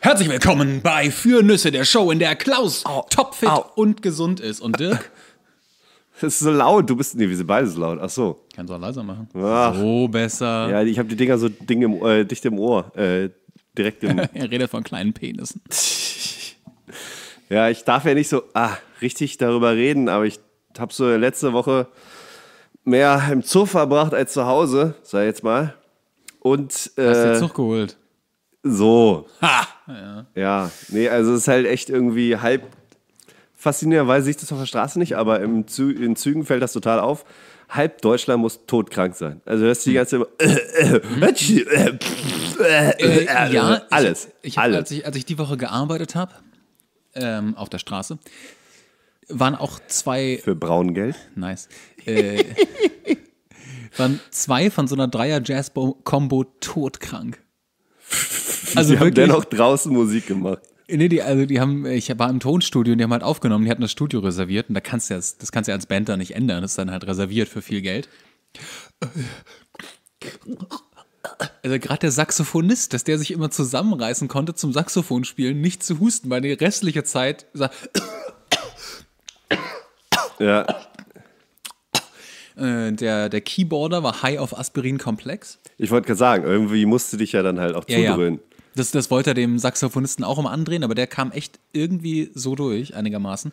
Herzlich willkommen bei Für Nüsse, der Show, in der Klaus au, topfit au. und gesund ist. Und Dirk? Das ist so laut, du bist. Nee, wir sind beide so laut. Ach so. Kannst du auch leiser machen. Ach. So besser. Ja, ich habe die Dinger so Ding im, äh, dicht im Ohr. Äh, direkt im. er redet von kleinen Penissen. ja, ich darf ja nicht so ah, richtig darüber reden, aber ich habe so letzte Woche mehr im Zug verbracht als zu Hause, sag ich jetzt mal. Und. Äh, Hast du den Zug geholt? So. Ha! Ja. ja, nee, also es ist halt echt irgendwie halb. Faszinierenderweise sehe ich das auf der Straße nicht, aber im Zü in Zügen fällt das total auf. Halb Deutschland muss todkrank sein. Also hörst du die ganze Zeit immer. Äh, ja, alles. Ich, ich hab, alles. Als, ich, als ich die Woche gearbeitet habe, ähm, auf der Straße, waren auch zwei. Für Braungeld? Nice. Äh, waren zwei von so einer Dreier-Jazz-Combo todkrank. Also die wirklich, haben dennoch draußen Musik gemacht. Nee, die, also die haben, ich war im Tonstudio und die haben halt aufgenommen, die hatten das Studio reserviert und da kannst du ja, das kannst du ja als Band da nicht ändern, das ist dann halt reserviert für viel Geld. Also gerade der Saxophonist, dass der sich immer zusammenreißen konnte zum Saxophon spielen, nicht zu husten, weil die restliche Zeit sagt. Ja. Äh, der, der Keyboarder war high auf Aspirin-Komplex. Ich wollte gerade sagen, irgendwie musst du dich ja dann halt auch ja, Ja. Das, das wollte er dem Saxophonisten auch immer andrehen, aber der kam echt irgendwie so durch, einigermaßen.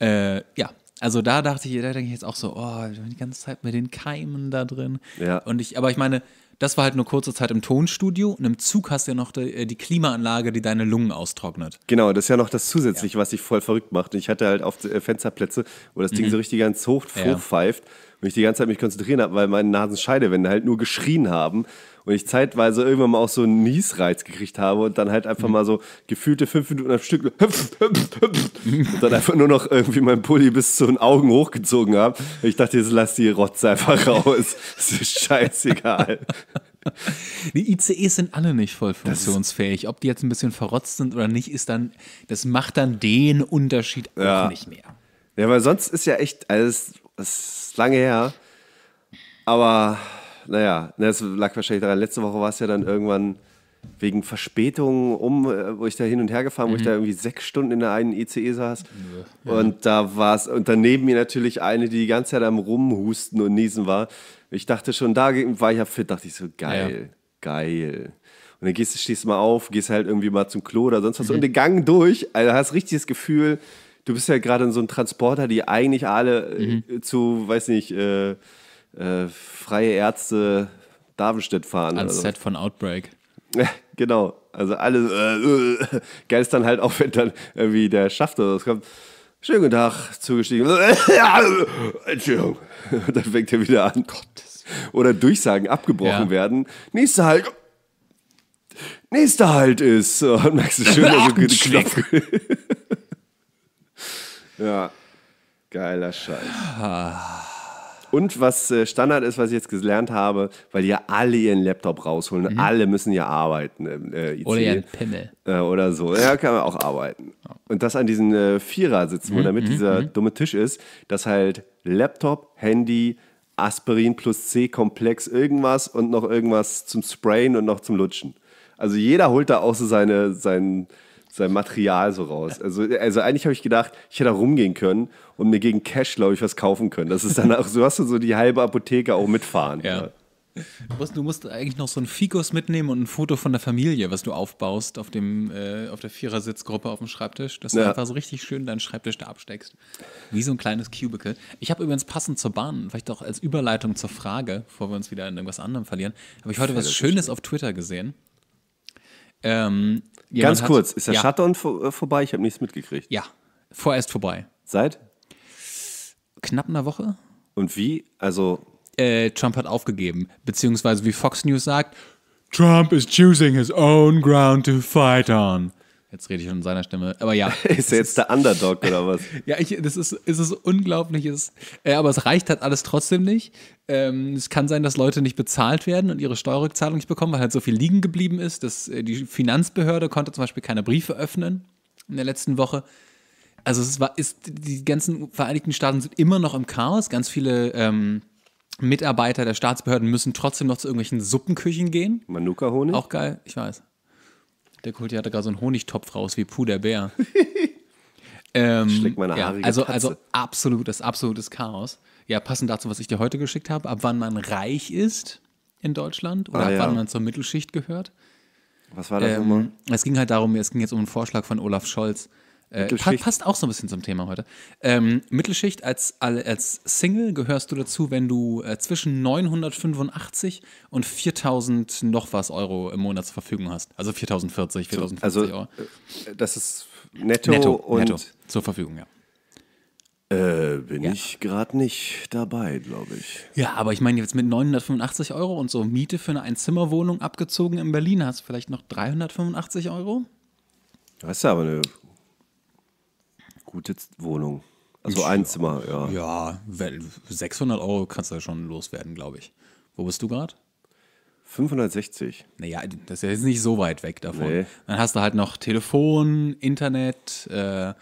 Äh, ja, also da dachte ich, da denke ich jetzt auch so, oh, die ganze Zeit mit den Keimen da drin. Ja. Und ich, aber ich meine, das war halt nur kurze Zeit im Tonstudio und im Zug hast du ja noch die, äh, die Klimaanlage, die deine Lungen austrocknet. Genau, das ist ja noch das Zusätzliche, ja. was dich voll verrückt macht. ich hatte halt auf äh, Fensterplätze, wo das Ding mhm. so richtig ganz hoch vorpfeift. Ja und ich die ganze Zeit mich konzentrieren habe, weil meine Nasenscheidewände halt nur geschrien haben und ich zeitweise irgendwann mal auch so einen Niesreiz gekriegt habe und dann halt einfach mhm. mal so gefühlte fünf Minuten am Stück hüpf, hüpf, hüpf, und dann einfach nur noch irgendwie meinen Pulli bis zu den Augen hochgezogen habe. ich dachte, jetzt lass die Rotze einfach raus. Es ist scheißegal. Die ICEs sind alle nicht voll funktionsfähig. Ob die jetzt ein bisschen verrotzt sind oder nicht, ist dann, das macht dann den Unterschied auch ja. nicht mehr. Ja, weil sonst ist ja echt alles also das ist lange her. Aber naja, das lag wahrscheinlich daran. Letzte Woche war es ja dann irgendwann wegen Verspätungen um, äh, wo ich da hin und her gefahren, mhm. wo ich mhm. da irgendwie sechs Stunden in der einen ICE saß. Ja. Und da war es, und daneben mir natürlich eine, die die ganze Zeit am Rumhusten und Niesen war. Ich dachte schon, da war ich ja fit, dachte ich so, geil, ja. geil. Und dann gehst du, stehst du mal auf, gehst halt irgendwie mal zum Klo oder sonst was mhm. und den Gang durch, also hast richtiges Gefühl, du bist ja gerade in so einem Transporter, die eigentlich alle äh, mhm. zu, weiß nicht, äh, äh, freie Ärzte Davenstedt fahren. Als Set von Outbreak. Ja, genau. Also alle äh, äh, geil ist dann halt auch, wenn dann irgendwie der Schaft oder was kommt. Schönen guten Tag, zugestiegen. Entschuldigung. Und dann fängt er wieder an. Gottes. Oder Durchsagen abgebrochen ja. werden. Nächster Halt. Nächster Halt ist. Und oh, merkst du schön, also gute Knopf. Ja, geiler Scheiß. Und was äh, Standard ist, was ich jetzt gelernt habe, weil die ja alle ihren Laptop rausholen, mhm. alle müssen ja arbeiten im äh, IC. Oder ihren Pimmel. Äh, oder so. Ja, kann man auch arbeiten. Und das an diesen äh, Vierer sitzen, mhm. wo damit mhm. dieser mhm. dumme Tisch ist, dass halt Laptop, Handy, Aspirin plus C-Komplex, irgendwas und noch irgendwas zum Sprayen und noch zum Lutschen. Also jeder holt da auch so seine, seinen sein Material so raus. Also, also eigentlich habe ich gedacht, ich hätte da rumgehen können und mir gegen Cash, glaube ich, was kaufen können. Das ist dann auch, so hast du so die halbe Apotheke auch mitfahren. Ja. Du, musst, du musst, eigentlich noch so einen Fikus mitnehmen und ein Foto von der Familie, was du aufbaust auf, dem, äh, auf der Vierersitzgruppe auf dem Schreibtisch, dass du ja. einfach so richtig schön deinen Schreibtisch da absteckst. Wie so ein kleines Cubicle. Ich habe übrigens passend zur Bahn, vielleicht auch als Überleitung zur Frage, bevor wir uns wieder in irgendwas anderem verlieren, habe ich heute was Schönes auf Twitter gesehen. Ähm, Ganz kurz, hat, ist der ja. Shutdown vor, äh, vorbei? Ich habe nichts mitgekriegt. Ja, vorerst vorbei. Seit? Knapp einer Woche. Und wie? Also. Äh, Trump hat aufgegeben. Beziehungsweise, wie Fox News sagt, Trump is choosing his own ground to fight on. Jetzt rede ich schon in seiner Stimme. Aber ja. ist er jetzt der Underdog oder was? ja, ich, das ist, ist unglaublich. Es, äh, aber es reicht halt alles trotzdem nicht. Ähm, es kann sein, dass Leute nicht bezahlt werden und ihre Steuerrückzahlung nicht bekommen, weil halt so viel liegen geblieben ist. Dass, äh, die Finanzbehörde konnte zum Beispiel keine Briefe öffnen in der letzten Woche. Also es war, ist, die ganzen Vereinigten Staaten sind immer noch im Chaos. Ganz viele ähm, Mitarbeiter der Staatsbehörden müssen trotzdem noch zu irgendwelchen Suppenküchen gehen. Manuka-Honig? Auch geil, ich weiß. Der Kulti hatte gerade so einen Honigtopf raus wie Puh der Bär. ähm, Schlägt meine ja, also, also, Katze. also absolutes, absolutes Chaos. Ja, passend dazu, was ich dir heute geschickt habe, ab wann man reich ist in Deutschland oder ah, ab ja. wann man zur Mittelschicht gehört. Was war das ähm, immer? Es ging halt darum, es ging jetzt um einen Vorschlag von Olaf Scholz, äh, passt auch so ein bisschen zum Thema heute. Ähm, Mittelschicht als, als Single gehörst du dazu, wenn du äh, zwischen 985 und 4000 noch was Euro im Monat zur Verfügung hast. Also 4040, 4040 also, Euro. Äh, das ist netto, netto und netto zur Verfügung, ja. Äh, bin ja. ich gerade nicht dabei, glaube ich. Ja, aber ich meine, jetzt mit 985 Euro und so Miete für eine Einzimmerwohnung abgezogen in Berlin hast du vielleicht noch 385 Euro? Das ist ja aber eine gute Wohnung. Also ein Zimmer, ja. Ja, 600 Euro kannst du ja schon loswerden, glaube ich. Wo bist du gerade? 560. Naja, das ist ja jetzt nicht so weit weg davon. Nee. Dann hast du halt noch Telefon, Internet, äh,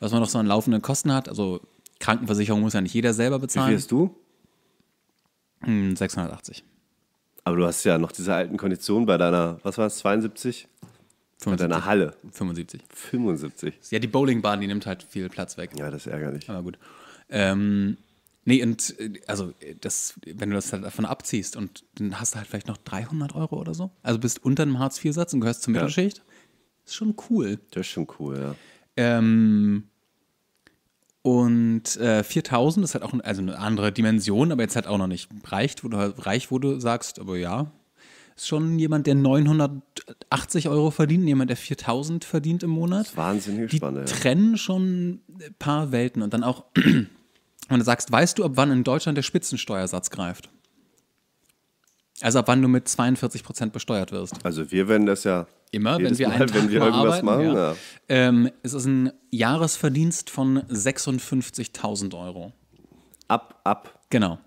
was man noch so an laufenden Kosten hat. Also Krankenversicherung muss ja nicht jeder selber bezahlen. Wie viel hast du? 680. Hm, Aber du hast ja noch diese alten Konditionen bei deiner, was war es, 72? 75. Bei deiner Halle. 75. 75. Ja, die Bowlingbahn, die nimmt halt viel Platz weg. Ja, das ist ärgerlich. Aber gut. Ähm, nee, und äh, also, das, wenn du das halt davon abziehst und dann hast du halt vielleicht noch 300 Euro oder so. Also bist unter einem Hartz-IV-Satz und gehörst zur Mittelschicht. Ja. Ist schon cool. Das ist schon cool, ja. Ähm, und äh, 4000 ist halt auch also eine andere Dimension, aber jetzt halt auch noch nicht reicht, wo du reich, wo du sagst, aber ja, ist schon jemand, der 980 Euro verdient, jemand, der 4000 verdient im Monat. Wahnsinnig spannend. Die trennen schon ein paar Welten und dann auch, wenn du sagst, weißt du, ab wann in Deutschland der Spitzensteuersatz greift? Also ab wann du mit 42 Prozent besteuert wirst. Also wir werden das ja immer, wenn wir, Mal, einen Tag wenn wir irgendwas arbeiten, machen. Ja. Ja. Ähm, es ist ein Jahresverdienst von 56.000 Euro. Ab, ab. Genau.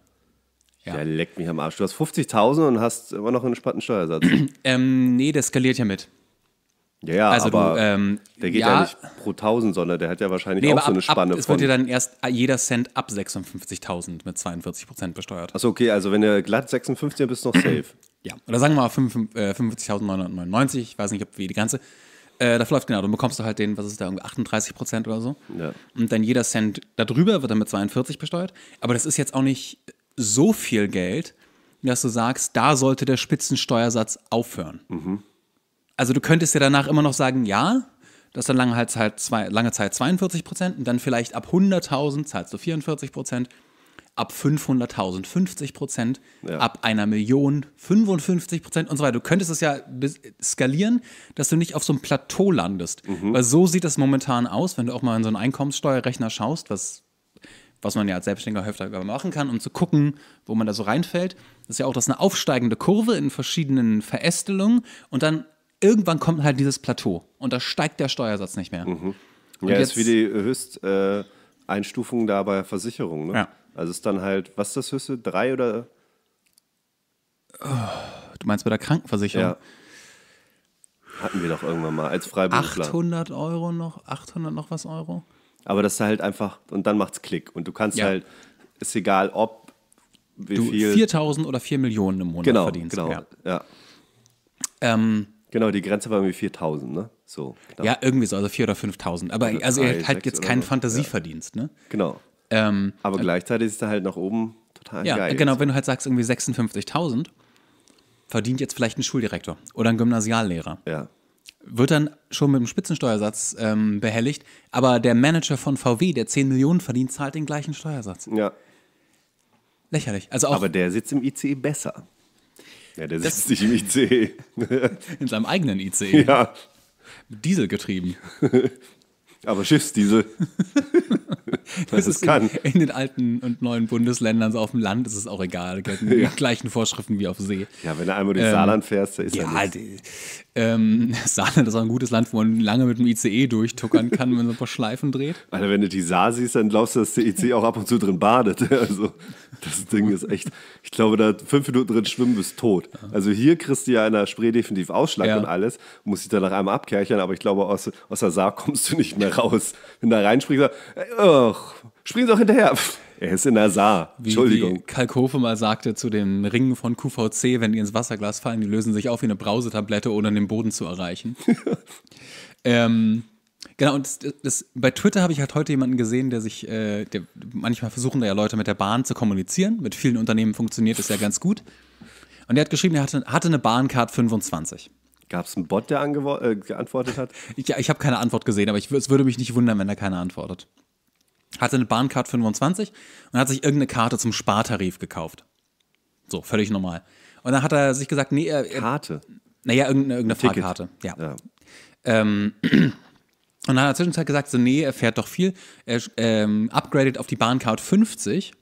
Ja. ja, leck mich am Arsch. Du hast 50.000 und hast immer noch einen spannenden Steuersatz. ähm, nee, der skaliert ja mit. Ja, ja, also aber du, ähm, der geht ja, ja, nicht pro 1000, sondern der hat ja wahrscheinlich nee, auch so eine Spanne ab, es von. Es wird ja dann erst jeder Cent ab 56.000 mit 42 besteuert. Achso, okay, also wenn du glatt 56 bist, noch safe. ja, oder sagen wir mal 45.999, äh, ich weiß nicht, ob wie die ganze. Äh, da läuft genau, dann bekommst du halt den, was ist da, 38 Prozent oder so. Ja. Und dann jeder Cent darüber wird dann mit 42 besteuert. Aber das ist jetzt auch nicht so viel Geld, dass du sagst, da sollte der Spitzensteuersatz aufhören. Mhm. Also du könntest ja danach immer noch sagen, ja, das ist dann lange halt Zeit, zwei, lange Zeit 42 Prozent und dann vielleicht ab 100.000 zahlst du 44 Prozent, ab 500.000 50 Prozent, ja. ab einer Million 55 Prozent und so weiter. Du könntest es ja skalieren, dass du nicht auf so einem Plateau landest. Mhm. Weil so sieht das momentan aus, wenn du auch mal in so einen Einkommenssteuerrechner schaust, was was man ja als Selbstständiger häufiger machen kann, um zu gucken, wo man da so reinfällt. Das ist ja auch das eine aufsteigende Kurve in verschiedenen Verästelungen und dann irgendwann kommt halt dieses Plateau und da steigt der Steuersatz nicht mehr. Mhm. Und ja, jetzt, ist wie die Höchsteinstufung äh, da bei Versicherung. Ne? Ja. Also ist dann halt, was ist das höchste? Drei oder? du meinst bei der Krankenversicherung? Ja. Hatten wir doch irgendwann mal als Freiberufler. 800 Euro noch, 800 noch was Euro? Aber das ist halt einfach, und dann macht's Klick. Und du kannst ja. halt, ist egal, ob, wie du viel. 4000 oder 4 Millionen im Monat genau, verdienst. Genau, ja. ja. Ähm, genau, die Grenze war irgendwie 4000, ne? So. Knapp. Ja, irgendwie so, also 4 oder 5000. Aber also er also drei, halt jetzt keinen Fantasieverdienst, ne? ja. ne? Genau. Ähm, Aber äh, gleichzeitig ist er halt nach oben total ja, geil. Ja, genau, wenn du halt sagst, irgendwie 56.000 verdient jetzt vielleicht ein Schuldirektor oder ein Gymnasiallehrer. Ja wird dann schon mit dem Spitzensteuersatz ähm, behelligt. Aber der Manager von VW, der 10 Millionen verdient, zahlt den gleichen Steuersatz. Ja. Lächerlich. Also auch aber der sitzt im ICE besser. Ja, der sitzt nicht im ICE. in seinem eigenen ICE. Ja. Diesel getrieben. aber Schiffsdiesel. das ist kann. In, in, den alten und neuen Bundesländern, so auf dem Land ist es auch egal. Gelten ja. gleichen Vorschriften wie auf See. Ja, wenn du einmal durch ähm, Saarland fährst, da ist ja nichts. Ähm, Saarland ist auch ein gutes Land, wo man lange mit dem ICE durchtuckern kann, wenn man so ein paar Schleifen dreht. Alter, wenn du die Saar siehst, dann glaubst du, dass der ICE auch ab und zu drin badet. Also das Ding ist echt, ich glaube, da fünf Minuten drin schwimmen bist tot. Also hier kriegst du ja in der Spree definitiv Ausschlag ja. und alles, muss ich danach einmal abkärchern, aber ich glaube, aus, aus der Saar kommst du nicht mehr raus. Wenn du da reinspringst, oh, Springen Sie auch hinterher. er ist in der Saar. Entschuldigung. Wie, wie Kalkofe mal sagte zu den Ringen von QVC, wenn die ins Wasserglas fallen, die lösen sich auf wie eine Brausetablette, ohne den Boden zu erreichen. ähm, Genau, und das, das, bei Twitter habe ich halt heute jemanden gesehen, der sich, äh, der, manchmal versuchen da ja Leute mit der Bahn zu kommunizieren. Mit vielen Unternehmen funktioniert das ja ganz gut. Und der hat geschrieben, er hatte, hatte eine Bahncard 25. Gab es einen Bot, der äh, geantwortet hat? ja, ich habe keine Antwort gesehen, aber ich, es würde mich nicht wundern, wenn er keine antwortet hatte eine Bahncard 25 und hat sich irgendeine Karte zum Spartarif gekauft. So, völlig normal. Und dann hat er sich gesagt, nee, er. er Karte? Naja, irgendeine, irgendeine Fahrkarte, ja. ja. Ähm, und dann hat er zwischenzeit gesagt, so, nee, er fährt doch viel. Er ähm, upgradet auf die Bahncard 50.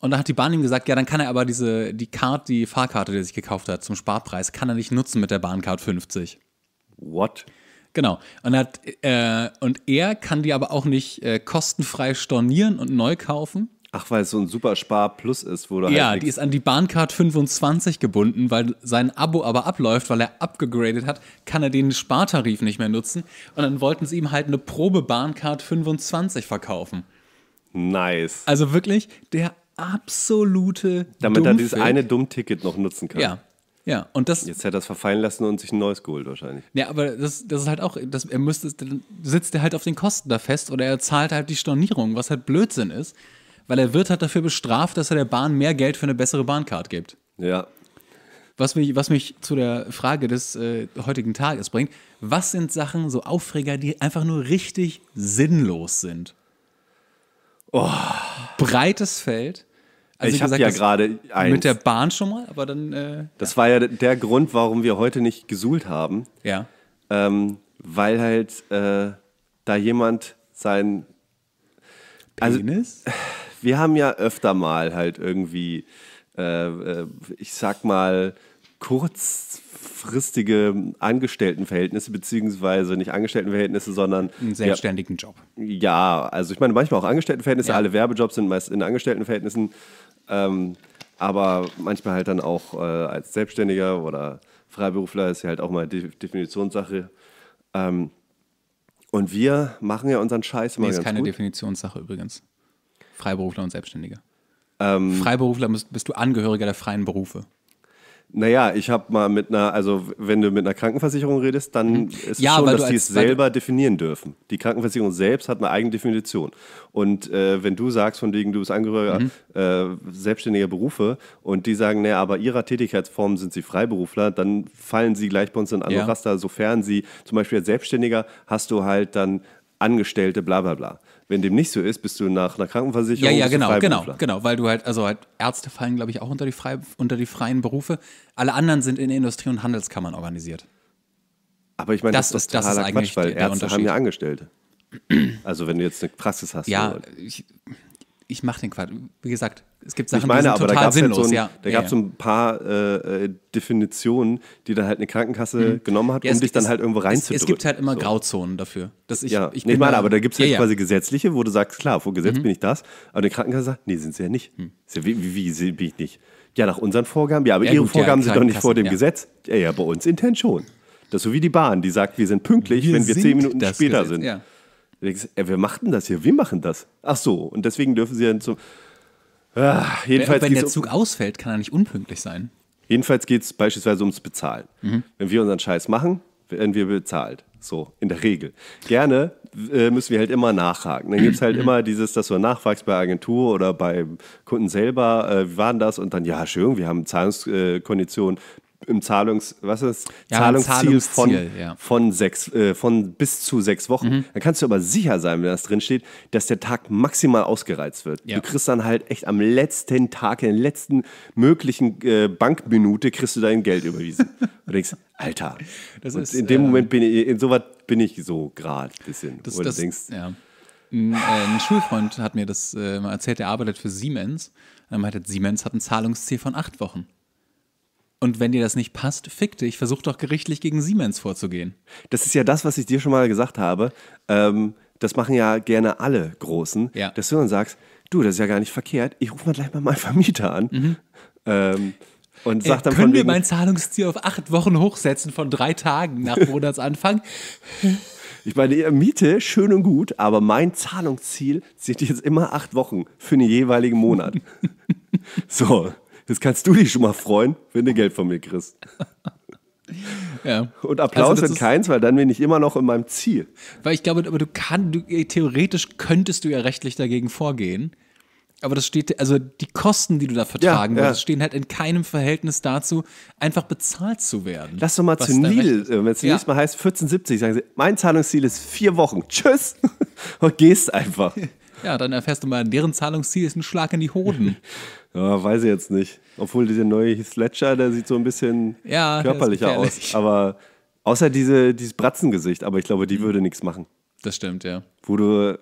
Und dann hat die Bahn ihm gesagt, ja, dann kann er aber diese, die Card, die Fahrkarte, die er sich gekauft hat, zum Sparpreis, kann er nicht nutzen mit der Bahncard 50. What? Genau. Und, hat, äh, und er kann die aber auch nicht äh, kostenfrei stornieren und neu kaufen. Ach, weil es so ein super Spar Plus ist, wo du halt Ja, halt die ist an die Bahncard 25 gebunden, weil sein Abo aber abläuft, weil er abgegradet hat, kann er den Spartarif nicht mehr nutzen. Und dann wollten sie ihm halt eine Probe Bahncard 25 verkaufen. Nice. Also wirklich der absolute. Damit Dummfick. er dieses eine Dummticket noch nutzen kann. Ja, ja, und das. Jetzt hat er es verfallen lassen und sich ein neues geholt, wahrscheinlich. Ja, aber das, das ist halt auch, das, er müsste, sitzt er halt auf den Kosten da fest oder er zahlt halt die Stornierung, was halt Blödsinn ist, weil er wird halt dafür bestraft, dass er der Bahn mehr Geld für eine bessere Bahncard gibt. Ja. Was mich, was mich zu der Frage des äh, heutigen Tages bringt, was sind Sachen, so Aufreger, die einfach nur richtig sinnlos sind? Oh. Breites Feld also ich habe ja gerade Mit der Bahn schon mal, aber dann. Äh, das ja. war ja der Grund, warum wir heute nicht gesuhlt haben. Ja. Ähm, weil halt äh, da jemand sein. Also, Penis? wir haben ja öfter mal halt irgendwie, äh, äh, ich sag mal, kurzfristige Angestelltenverhältnisse, beziehungsweise nicht Angestelltenverhältnisse, sondern. Einen selbstständigen ja, Job. Ja, also ich meine, manchmal auch Angestelltenverhältnisse, ja. alle Werbejobs sind meist in Angestelltenverhältnissen ähm, aber manchmal halt dann auch äh, als Selbstständiger oder Freiberufler ist ja halt auch mal De Definitionssache. Ähm, und wir machen ja unseren Scheiß immer nee, ganz gut. ist keine Definitionssache übrigens. Freiberufler und Selbstständiger. Ähm, Freiberufler bist, bist, du Angehöriger der freien Berufe. Naja, ich habe mal mit einer, also wenn du mit einer Krankenversicherung redest, dann mhm. ist ja, es schon, dass die es selber definieren dürfen. Die Krankenversicherung selbst hat eine eigene Definition. Und äh, wenn du sagst, von wegen du bist Angehöriger mhm. äh, selbstständiger Berufe und die sagen, naja, aber ihrer Tätigkeitsform sind sie Freiberufler, dann fallen sie gleich bei uns in andere ja. Raster, sofern sie zum Beispiel als Selbstständiger hast du halt dann Angestellte, bla bla bla. Wenn dem nicht so ist, bist du nach einer Krankenversicherung. Ja, ja, genau, genau, genau, weil du halt, also halt Ärzte fallen, glaube ich, auch unter die, frei, unter die freien Berufe. Alle anderen sind in Industrie- und Handelskammern organisiert. Aber ich meine, das, das ist das ist eigentlich Quatsch, weil der Ärzte haben ja Angestellte. Also wenn du jetzt eine Praxis hast. Ja, ich, ich mache den Quatsch. Wie gesagt, es gibt Sachen, meine, die sind aber total da sinnlos. Halt so ein, da gab es ja. so ein paar äh, äh Definitionen, die dann halt eine Krankenkasse mhm. genommen hat, ja, um dich dann halt irgendwo reinzudrücken. Es, es gibt halt immer so. Grauzonen dafür. Dass ich, ja. ich nee, ich meine, da, aber da gibt es halt quasi gesetzliche, wo du sagst, klar, vor Gesetz mhm. bin ich das, aber eine Krankenkasse sagt, nee, sind sie ja nicht. Mhm. Wie, wie, wie bin ich nicht? Ja, nach unseren Vorgaben, ja, aber ihre gut, Vorgaben sind doch nicht vor dem Gesetz. Ja, ja, bei uns intent schon. Das ist so wie die Bahn, die sagt, wir sind pünktlich, wir wenn wir zehn Minuten später sind. Ja. Denkst, ey, äh, wir machten das hier, wir machen das. Ach so, und deswegen dürfen sie dann zum. Ah, jedenfalls Wenn der Zug um, ausfällt, kann er nicht unpünktlich sein. Jedenfalls geht es beispielsweise ums Bezahlen. Mhm. Wenn wir unseren Scheiß machen, werden wir bezahlt. So, in der Regel. Gerne äh, müssen wir halt immer nachhaken. Dann gibt es halt mhm. immer dieses, dass du nachfragst bei Agentur oder bei Kunden selber, äh, wie war denn das? Und dann, ja, schön, wir haben Zahlungskonditionen im Zahlungs, was ist ja, Zahlungsziel, Zahlungsziel, von, ja. von, sechs, äh, von bis zu sechs Wochen. Mhm. Dann kannst du aber sicher sein, wenn das drin steht, dass der Tag maximal ausgereizt wird. Ja. Du kriegst dann halt echt am letzten Tag, in der letzten möglichen äh, Bankminute, kriegst du dein Geld überwiesen. und denkst, Alter, das ist, in dem äh, Moment bin ich, in sowas bin ich so gerade ein bisschen. Das, das, denkst, ja. Ein, äh, ein, Schulfreund hat mir das äh, mal erzählt, der arbeitet für Siemens. Ähm, er meinte, Siemens hat ein Zahlungsziel von acht Wochen. Und wenn dir das nicht passt, fick dich, versuch doch gerichtlich gegen Siemens vorzugehen. Das ist ja das, was ich dir schon mal gesagt habe. Ähm, das machen ja gerne alle Großen, ja. dass du dann sagst, du, das ist ja gar nicht verkehrt, ich rufe mal gleich mal meinen Vermieter an. Mhm. Ähm, und äh, sag dann Können wir mein Zahlungsziel auf acht Wochen hochsetzen von drei Tagen nach Monatsanfang? Ich meine, Miete schön und gut, aber mein Zahlungsziel sind jetzt immer acht Wochen für den jeweiligen Monat. so. Das kannst du dich schon mal freuen, wenn du Geld von mir kriegst. Ja. Und Applaus also sind keins, weil dann bin ich immer noch in meinem Ziel. Weil ich glaube, aber du kannst, äh, theoretisch könntest du ja rechtlich dagegen vorgehen. Aber das steht, also die Kosten, die du da vertragen ja, würdest, stehen halt in keinem Verhältnis dazu, einfach bezahlt zu werden. Lass doch mal zu Neil, äh, wenn es nächstes Mal heißt 1470, sagen sie, mein Zahlungsziel ist vier Wochen. Tschüss! Und gehst einfach. Ja, dann erfährst du mal, deren Zahlungsziel ist ein Schlag in die Hoden. Ja, weiß ich jetzt nicht. Obwohl dieser neue Sledger, der sieht so ein bisschen ja, körperlicher aus. Aber außer diese, dieses Bratzengesicht, aber ich glaube, die mhm. würde nichts machen. Das stimmt, ja. Wo du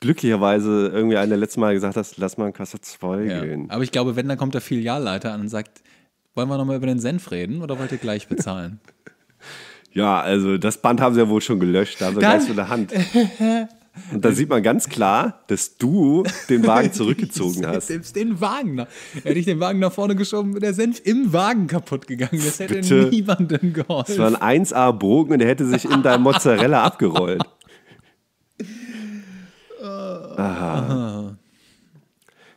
glücklicherweise irgendwie einer letzten Mal gesagt hast, lass mal in Kasse 2 ja. gehen. Aber ich glaube, wenn, dann kommt der Filialleiter an und sagt, wollen wir nochmal über den Senf reden oder wollt ihr gleich bezahlen? ja, also das Band haben sie ja wohl schon gelöscht, da haben sie ganz in der Hand. Und da sieht man ganz klar, dass du den Wagen zurückgezogen hast. Selbst den Wagen. Nach, hätte ich den Wagen nach vorne geschoben, wäre der Senf im Wagen kaputt gegangen. Das hätte Bitte. niemandem geholfen. Das war ein 1A-Bogen und der hätte sich in deinem Mozzarella abgerollt. Ah. Aha.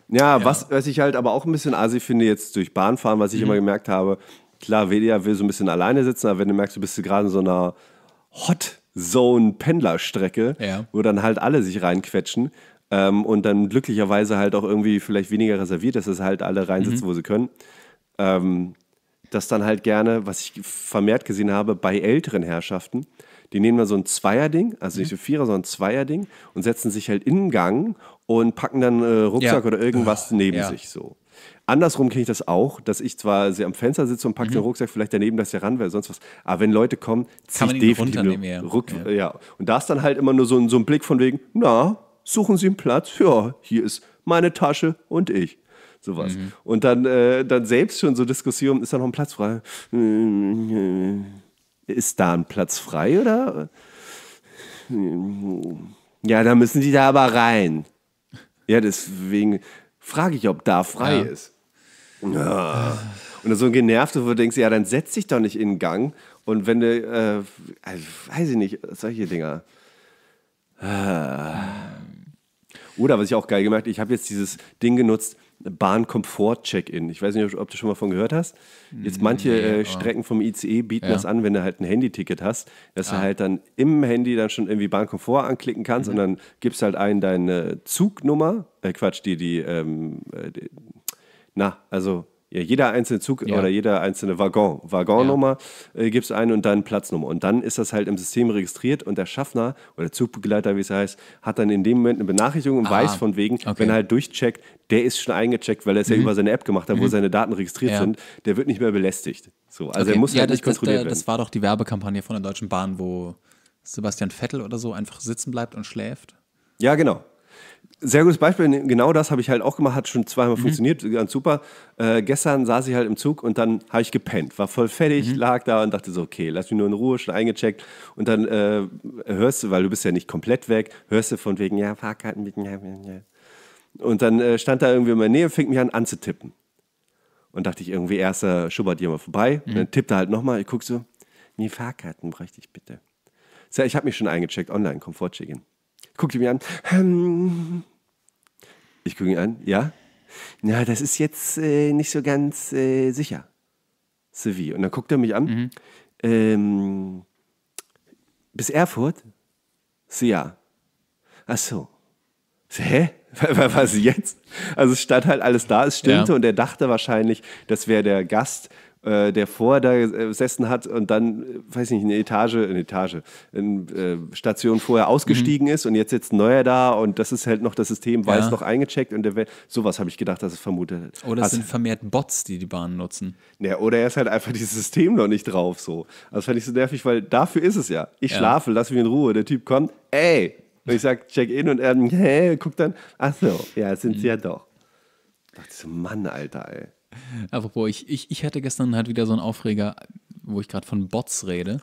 Ja, ja, Was, was ich halt aber auch ein bisschen asi finde jetzt durch Bahnfahren, was ich mhm. immer gemerkt habe, klar, Velia will so ein bisschen alleine sitzen, aber wenn du merkst, du bist gerade in so einer Hot Zone-Pendlerstrecke, ja. wo dann halt alle sich reinquetschen. Ähm, und dann glücklicherweise halt auch irgendwie vielleicht weniger reserviert ist, dass halt alle reinsitzen, mhm. wo sie können. Ähm, das dann halt gerne, was ich vermehrt gesehen habe, bei älteren Herrschaften, die nehmen dann so ein Zweierding, also mhm. nicht so Vierer, sondern ein Zweierding und setzen sich halt in den Gang und packen dann äh, Rucksack ja. oder irgendwas neben ja. sich so. Andersrum kenne ich das auch, dass ich zwar sehr am Fenster sitze und packe mhm. den Rucksack vielleicht daneben, dass der ran wäre, sonst was. Aber wenn Leute kommen, ziehe ich definitiv nehmen, ja. Rück, ja. ja. Und da ist dann halt immer nur so ein, so ein Blick von wegen, na, suchen Sie einen Platz? Ja, hier ist meine Tasche und ich sowas. Mhm. Und dann, äh, dann selbst schon so Diskussion, ist da noch ein Platz frei? Ist da ein Platz frei oder? Ja, da müssen die da aber rein. Ja, deswegen, frage ich, ob da frei ja. ist. Ja. Und so ein Genervter, wo du denkst, ja, dann setz dich doch nicht in Gang. Und wenn du, äh, weiß ich nicht, solche Dinger. Ah. Oder was ich auch geil gemacht habe, ich habe jetzt dieses Ding genutzt, Bahnkomfort-Check-In. Ich weiß nicht, ob du schon mal davon gehört hast. Jetzt manche äh, Strecken vom ICE bieten ja. das an, wenn du halt ein Handyticket hast, dass ah. du halt dann im Handy dann schon irgendwie Bahnkomfort anklicken kannst mhm. und dann gibst du halt ein deine Zugnummer, äh, Quatsch, die, die, ähm, äh, die na, also ja, jeder einzelne Zug ja. oder jeder einzelne Waggon, Waggonnummer ja. äh, gibst ein und dann Platznummer. Und dann ist das halt im System registriert und der Schaffner oder der Zugbegleiter, wie es heißt, hat dann in dem Moment eine Benachrichtigung und ah, weiß von wegen, okay. wenn er halt durchcheckt, der ist schon eingecheckt, weil er es mhm. ja über seine App gemacht hat, mhm. wo seine Daten registriert sind, der wird nicht mehr belästigt. So, also okay. er muss ja, halt das, nicht kontrolliert das, werden. Das war doch die Werbekampagne von der Deutschen Bahn, wo Sebastian Vettel oder so einfach sitzen bleibt und schläft. Ja, genau. Sehr gutes Beispiel. Genau das habe ich halt auch gemacht. Hat schon zweimal mhm. funktioniert. Ganz super. Äh, gestern saß ich halt im Zug und dann habe ich gepennt. War voll fertig, mhm. lag da und dachte so, okay, lass mich nur in Ruhe, schon eingecheckt. Und dann äh, hörst du, weil du bist ja nicht komplett weg, hörst du von wegen, ja, Fahrkarten halt bieten, ja, ja. Und dann äh, stand da irgendwie in meiner Nähe, und fing mich an anzutippen. Und dachte ich irgendwie, erster Schubert hier mal vorbei. Mhm. Dann tippte halt nochmal. Ich gucke so, nee, Fahrkarten halt, bräuchte ich bitte. Ich habe mich schon eingecheckt, online, Komfort-Check-In. Guckte mir an, hm, ich gucke ihn an, ja? Na, das ist jetzt äh, nicht so ganz äh, sicher. wie. Und dann guckt er mich an. Mhm. Ähm, bis Erfurt? So, ja. Ach so. so hä? Was jetzt? Also es stand halt alles da, es stimmte ja. und er dachte wahrscheinlich, das wäre der Gast, äh, der vor da äh, gesessen hat und dann, äh, weiß nicht, eine Etage, eine Etage, eine Station vorher ausgestiegen mhm. ist und jetzt sitzt ein neuer da und das ist halt noch das System, weiß ja. noch eingecheckt und der sowas habe ich gedacht, dass es vermutet. Oder es Hast sind vermehrt Bots, die die Bahn nutzen. Ja, oder er ist halt einfach dieses System noch nicht drauf so. das fand ich so nervig, weil dafür ist es ja. Ich ja. schlafe, lass mich in Ruhe. Der Typ kommt, ey, und ich sage, check in und er, hey, guckt dann, ach so, ja, sind sie mhm. ja doch. Ich dachte so, Mann, Alter, ey. Apropos, ich, ich, ich hatte gestern halt wieder so einen Aufreger, wo ich gerade von Bots rede.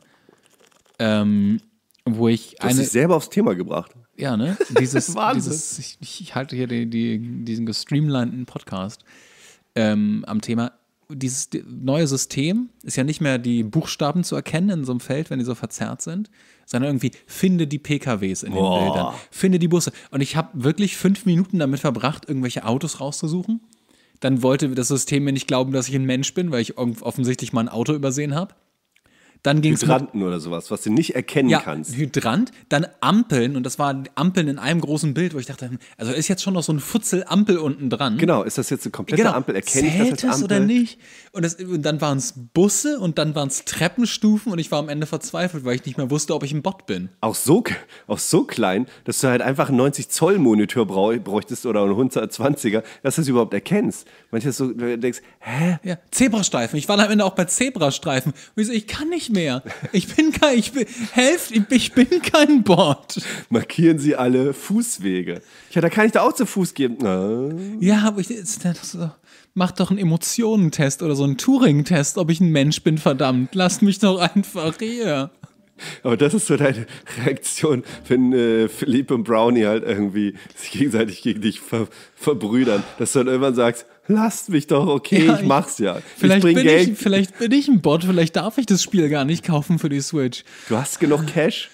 Ähm, wo ich du eine. Du hast dich selber aufs Thema gebracht. Ja, ne? Dieses, dieses ich, ich, halte hier die, die, diesen gestreamlineden Podcast ähm, am Thema. Dieses neue System ist ja nicht mehr die Buchstaben zu erkennen in so einem Feld, wenn die so verzerrt sind, sondern irgendwie finde die PKWs in den Boah. Bildern, finde die Busse. Und ich habe wirklich fünf Minuten damit verbracht, irgendwelche Autos rauszusuchen dann wollte das System mir nicht glauben, dass ich ein Mensch bin, weil ich offensichtlich mal ein Auto übersehen habe. Dann ging's Hydranten mit, oder sowas, was du nicht erkennen ja, kannst. Hydrant, dann Ampeln und das waren Ampeln in einem großen Bild, wo ich dachte, also ist jetzt schon noch so ein Futzel Ampel unten dran. Genau, ist das jetzt eine komplette genau. Ampel? Erkenne Zählt ich das als Ampel? oder nicht? Und, das, und dann waren es Busse und dann waren es Treppenstufen und ich war am Ende verzweifelt, weil ich nicht mehr wusste, ob ich ein Bot bin. Auch so, auch so klein, dass du halt einfach einen 90-Zoll-Monitor bräuchtest oder einen 120er, dass du es überhaupt erkennst. Manchmal so, denkst, hä? Ja, Zebrastreifen. Ich war am Ende auch bei Zebrastreifen. Und ich so, ich kann nicht nicht mehr. Ich bin kein, ich bin, helft, ich bin kein Bord. Markieren Sie alle Fußwege. Ja, da kann ich da auch zu Fuß gehen. Na. Ja, aber ich, mach doch einen Emotionentest oder so einen Turing-Test, ob ich ein Mensch bin, verdammt. Lass mich doch einfach hier. Aber das ist so deine Reaktion, wenn äh, Philippe und Brownie halt irgendwie sich gegenseitig gegen dich ver verbrüdern, dass du dann irgendwann sagst, Lasst mich doch, okay, ja, ich mach's ja. Vielleicht, ich bin Geld. Ich, vielleicht bin ich ein Bot, vielleicht darf ich das Spiel gar nicht kaufen für die Switch. Du hast genug Cash.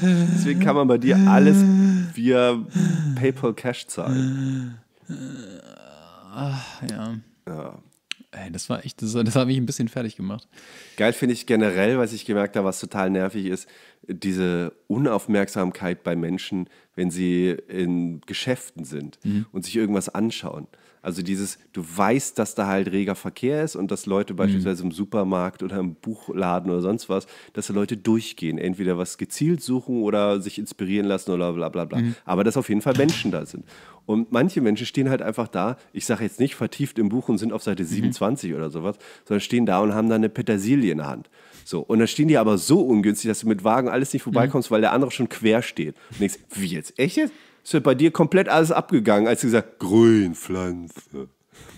Deswegen kann man bei dir alles via PayPal Cash zahlen. Ach, ja. ja. Ey, das war echt, das, das hat mich ein bisschen fertig gemacht. Geil finde ich generell, was ich gemerkt habe, was total nervig ist, diese Unaufmerksamkeit bei Menschen, wenn sie in Geschäften sind mhm. und sich irgendwas anschauen. Also dieses, du weißt, dass da halt reger Verkehr ist und dass Leute mhm. beispielsweise mhm. im Supermarkt oder im Buchladen oder sonst was, dass da Leute durchgehen, entweder was gezielt suchen oder sich inspirieren lassen oder bla bla bla. Mhm. Aber dass auf jeden Fall Menschen da sind. Und manche Menschen stehen halt einfach da, ich sage jetzt nicht vertieft im Buch und sind auf Seite 27 mhm. oder sowas, sondern stehen da und haben da eine Petersilie in der Hand. So, und dann stehen die aber so ungünstig, dass du mit Wagen alles nicht mhm. vorbeikommst, weil der andere schon quer steht. Und denkst, wie jetzt? Echt jetzt? ist halt bei dir komplett alles abgegangen, als du gesagt Grünpflanze.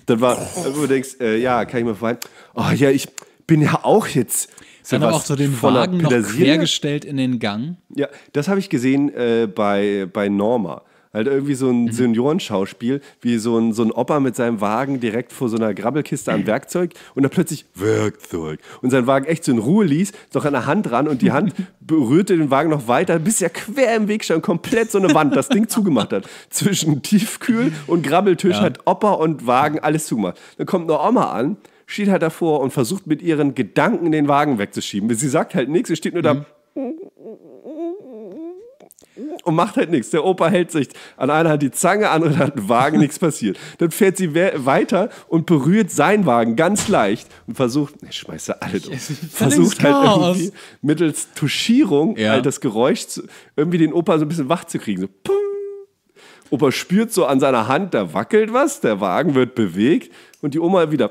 Dann war, wo du denkst, äh, ja, kann ich mir vorstellen. Oh ja, ich bin ja auch jetzt. So Dann aber auch so den Wagen noch quergestellt in den Gang. Ja, das habe ich gesehen äh, bei, bei Norma. Halt irgendwie so ein mhm. Seniorenschauspiel, wie so ein, so ein Opa mit seinem Wagen direkt vor so einer Grabbelkiste an mhm. Werkzeug und dann plötzlich Werkzeug. Und sein Wagen echt so in Ruhe ließ, doch an der Hand ran und die Hand berührte den Wagen noch weiter, bis er quer im Weg stand, komplett so eine Wand, das Ding zugemacht hat. Zwischen Tiefkühl und Grabbeltisch ja. hat Opa und Wagen alles zugemacht. Dann kommt eine Oma an steht halt davor und versucht mit ihren Gedanken den Wagen wegzuschieben. Sie sagt halt nichts, sie steht nur mhm. da und macht halt nichts. Der Opa hält sich an einer Hand die Zange, an der Hand den Wagen, nichts passiert. Dann fährt sie weiter und berührt seinen Wagen ganz leicht und versucht, ich schmeiße alle um. Versucht halt irgendwie mittels Tuschierung ja. halt das Geräusch zu, irgendwie den Opa so ein bisschen wach zu kriegen. So, pum. Opa spürt so an seiner Hand, da wackelt was, der Wagen wird bewegt und die Oma wieder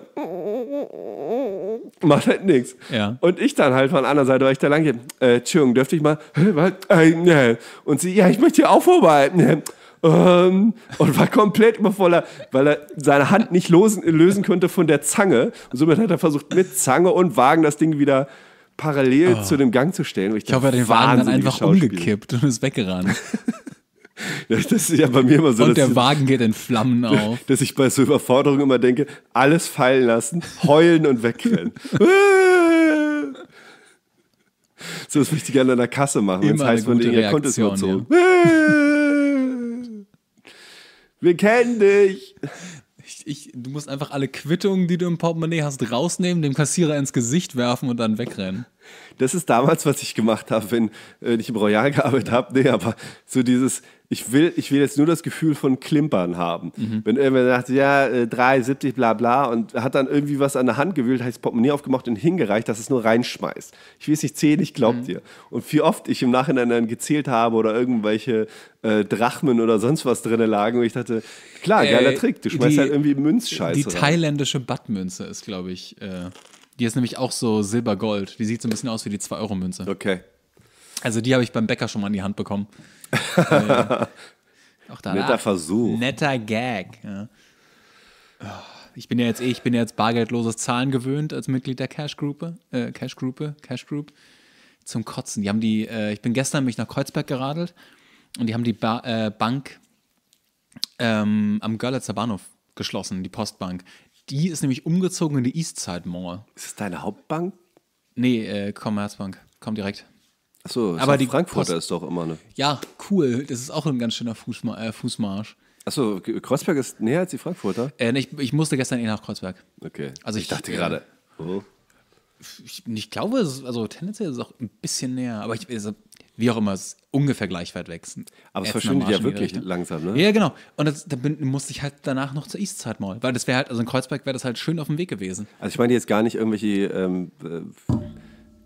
macht halt nichts. Ja. Und ich dann halt von der anderen Seite, weil ich da lang gehe, äh, Tschung, dürfte ich mal, was? Äh, ne. und sie, ja, ich möchte hier auch vorbei. Ne. Ähm, und war komplett übervoller, weil er seine Hand nicht losen, lösen konnte von der Zange. Und somit hat er versucht, mit Zange und Wagen das Ding wieder parallel oh. zu dem Gang zu stellen. ich, ich glaube, er hat den Wagen dann einfach umgekippt und ist weggerannt. Das ist ja bei mir immer so. Und der Wagen geht in Flammen auf. Dass ich bei so Überforderungen immer denke, alles fallen lassen, heulen und wegrennen. so das möchte ich gerne an der Kasse machen, wenn es heißt, man ihr Konto ist noch zurück. Wir kennen dich. Ich, ich, du musst einfach alle Quittungen, die du im Portemonnaie hast, rausnehmen, dem Kassierer ins Gesicht werfen und dann wegrennen. Das ist damals, was ich gemacht habe, wenn äh, ich im Royal gearbeitet habe. Nee, aber so dieses, ich will, ich will jetzt nur das Gefühl von Klimpern haben. Mhm. Wenn irgendwer sagt, ja, äh, 3,70, bla bla, und hat dann irgendwie was an der Hand gewühlt, hat das Portemonnaie aufgemacht und hingereicht, dass es nur reinschmeißt. Ich will es nicht zählen, ich glaub mhm. dir. Und wie oft ich im Nachhinein dann gezählt habe oder irgendwelche äh, Drachmen oder sonst was drin lagen, und ich dachte, klar, äh, geiler Trick, du schmeißt die, halt irgendwie Münzscheiße. Die rein. thailändische Battmünze ist, glaube ich. Äh die ist nämlich auch so silbergold. Die sieht so ein bisschen aus wie die 2-Euro-Münze. Okay. Also die habe ich beim Bäcker schon mal in die Hand bekommen. äh, auch danach. Netter Versuch. Netter Gag. Ja. Oh, ich bin ja jetzt eh, ich bin ja jetzt bargeldloses Zahlen gewöhnt als Mitglied der Cash-Gruppe. Äh, Cash-Gruppe, Cash-Group. Zum Kotzen. Die haben die, äh, ich bin gestern mich nach Kreuzberg geradelt und die haben die ba äh, Bank ähm, am Görlitzer Bahnhof geschlossen, die Postbank. Die ist nämlich umgezogen in die Eastside Mall. Ist das deine Hauptbank? Nee, äh, Commerzbank. Komm direkt. Achso, aber die Frankfurter Post ist doch immer ne. Ja, cool. Das ist auch ein ganz schöner Fußma äh, Fußmarsch. Achso, Kreuzberg ist näher als die Frankfurter? Äh, ich, ich, musste gestern eh nach Kreuzberg. Okay. Also ich, ich dachte äh, gerade. Oh. Ich, ich, glaube, also tendenziell ist es auch ein bisschen näher. Aber ich, also, wie auch immer, ungefähr gleich weit weg. Aber es verschwindet ja wirklich langsam, ne? Ja, genau. Und das, da bin, musste ich halt danach noch zur Eastside Mall, weil das wäre halt, also in Kreuzberg wäre das halt schön auf dem Weg gewesen. Also ich meine jetzt gar nicht irgendwelche ähm, äh,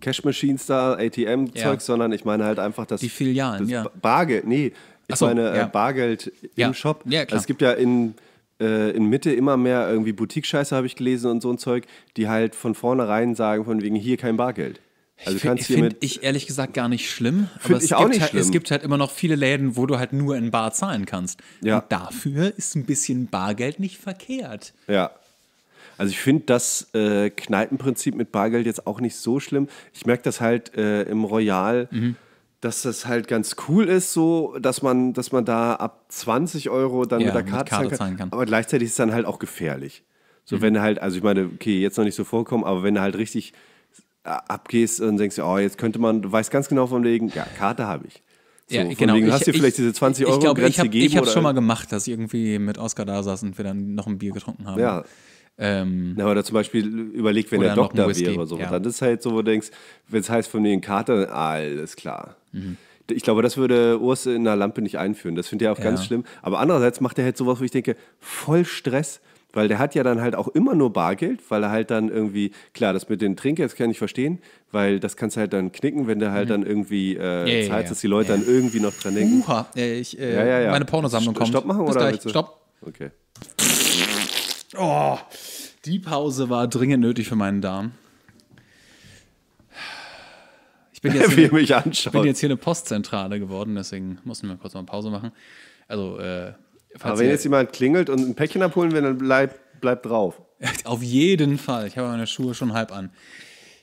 Cash Machines da, ATM-Zeug, ja. sondern ich meine halt einfach das. Die Filialen, das ja. Bargeld, nee, ich so, meine äh, ja. Bargeld ja. im Shop. Ja, klar. Also es gibt ja in äh, in Mitte immer mehr irgendwie Boutique-Scheiße, habe ich gelesen und so ein Zeug, die halt von vornherein sagen, von wegen hier kein Bargeld. Also ich finde find ich ehrlich gesagt gar nicht schlimm. Aber es, gibt halt, schlimm. es gibt halt immer noch viele Läden, wo du halt nur in Bar zahlen kannst. Ja. Und dafür ist ein bisschen Bargeld nicht verkehrt. Ja. Also ich finde das äh, Kneipenprinzip mit Bargeld jetzt auch nicht so schlimm. Ich merke das halt äh, im Royal, mhm. dass das halt ganz cool ist, so dass man, dass man da ab 20 Euro dann ja, mit der Karte, mit Karte zahlen, kann. zahlen, kann. Aber gleichzeitig ist es dann halt auch gefährlich. So, mhm. wenn halt, also ich meine, okay, jetzt noch nicht so vorkommen, aber wenn halt richtig äh, abgehst und denkst, oh, jetzt könnte man, du weißt ganz genau von wegen, ja, Karte habe ich. So, ja, genau. Wegen, hast du vielleicht diese 20 Euro ich glaub, Grenze ich hab, gegeben? Ich habe es schon mal gemacht, dass ich irgendwie mit Oscar da saß und wir dann noch ein Bier getrunken haben. Ja. Ähm, ja, oder zum Beispiel überlegt, wenn der Doktor wäre oder so. Ja. Dann ist halt so, wo du denkst, wenn es heißt von den Karte, alles klar. Mhm. Ich glaube, das würde Urs in der Lampe nicht einführen. Das finde ich auch ja. ganz schlimm. Aber andererseits macht er halt sowas, wo ich denke, voll Stress weil der hat ja dann halt auch immer nur Bargeld, weil er halt dann irgendwie, klar, das mit den Trinkgeld kann ich verstehen, weil das kannst du halt dann knicken, wenn du halt mhm. dann irgendwie äh, ja, ja, zahlst, ja, dass die Leute dann irgendwie noch dran denken. Uha, äh, ich, äh, meine Pornosammlung St kommt. Stopp machen Bis oder? Gleich. Stopp. Okay. Oh, die Pause war dringend nötig für meinen Darm. Ich bin jetzt, hier, ich bin jetzt hier eine Postzentrale geworden, deswegen mussten wir kurz mal Pause machen. Also, äh, Falls Aber wenn jetzt jemand klingelt und ein Päckchen abholen will, dann bleibt bleib drauf. Auf jeden Fall. Ich habe meine Schuhe schon halb an.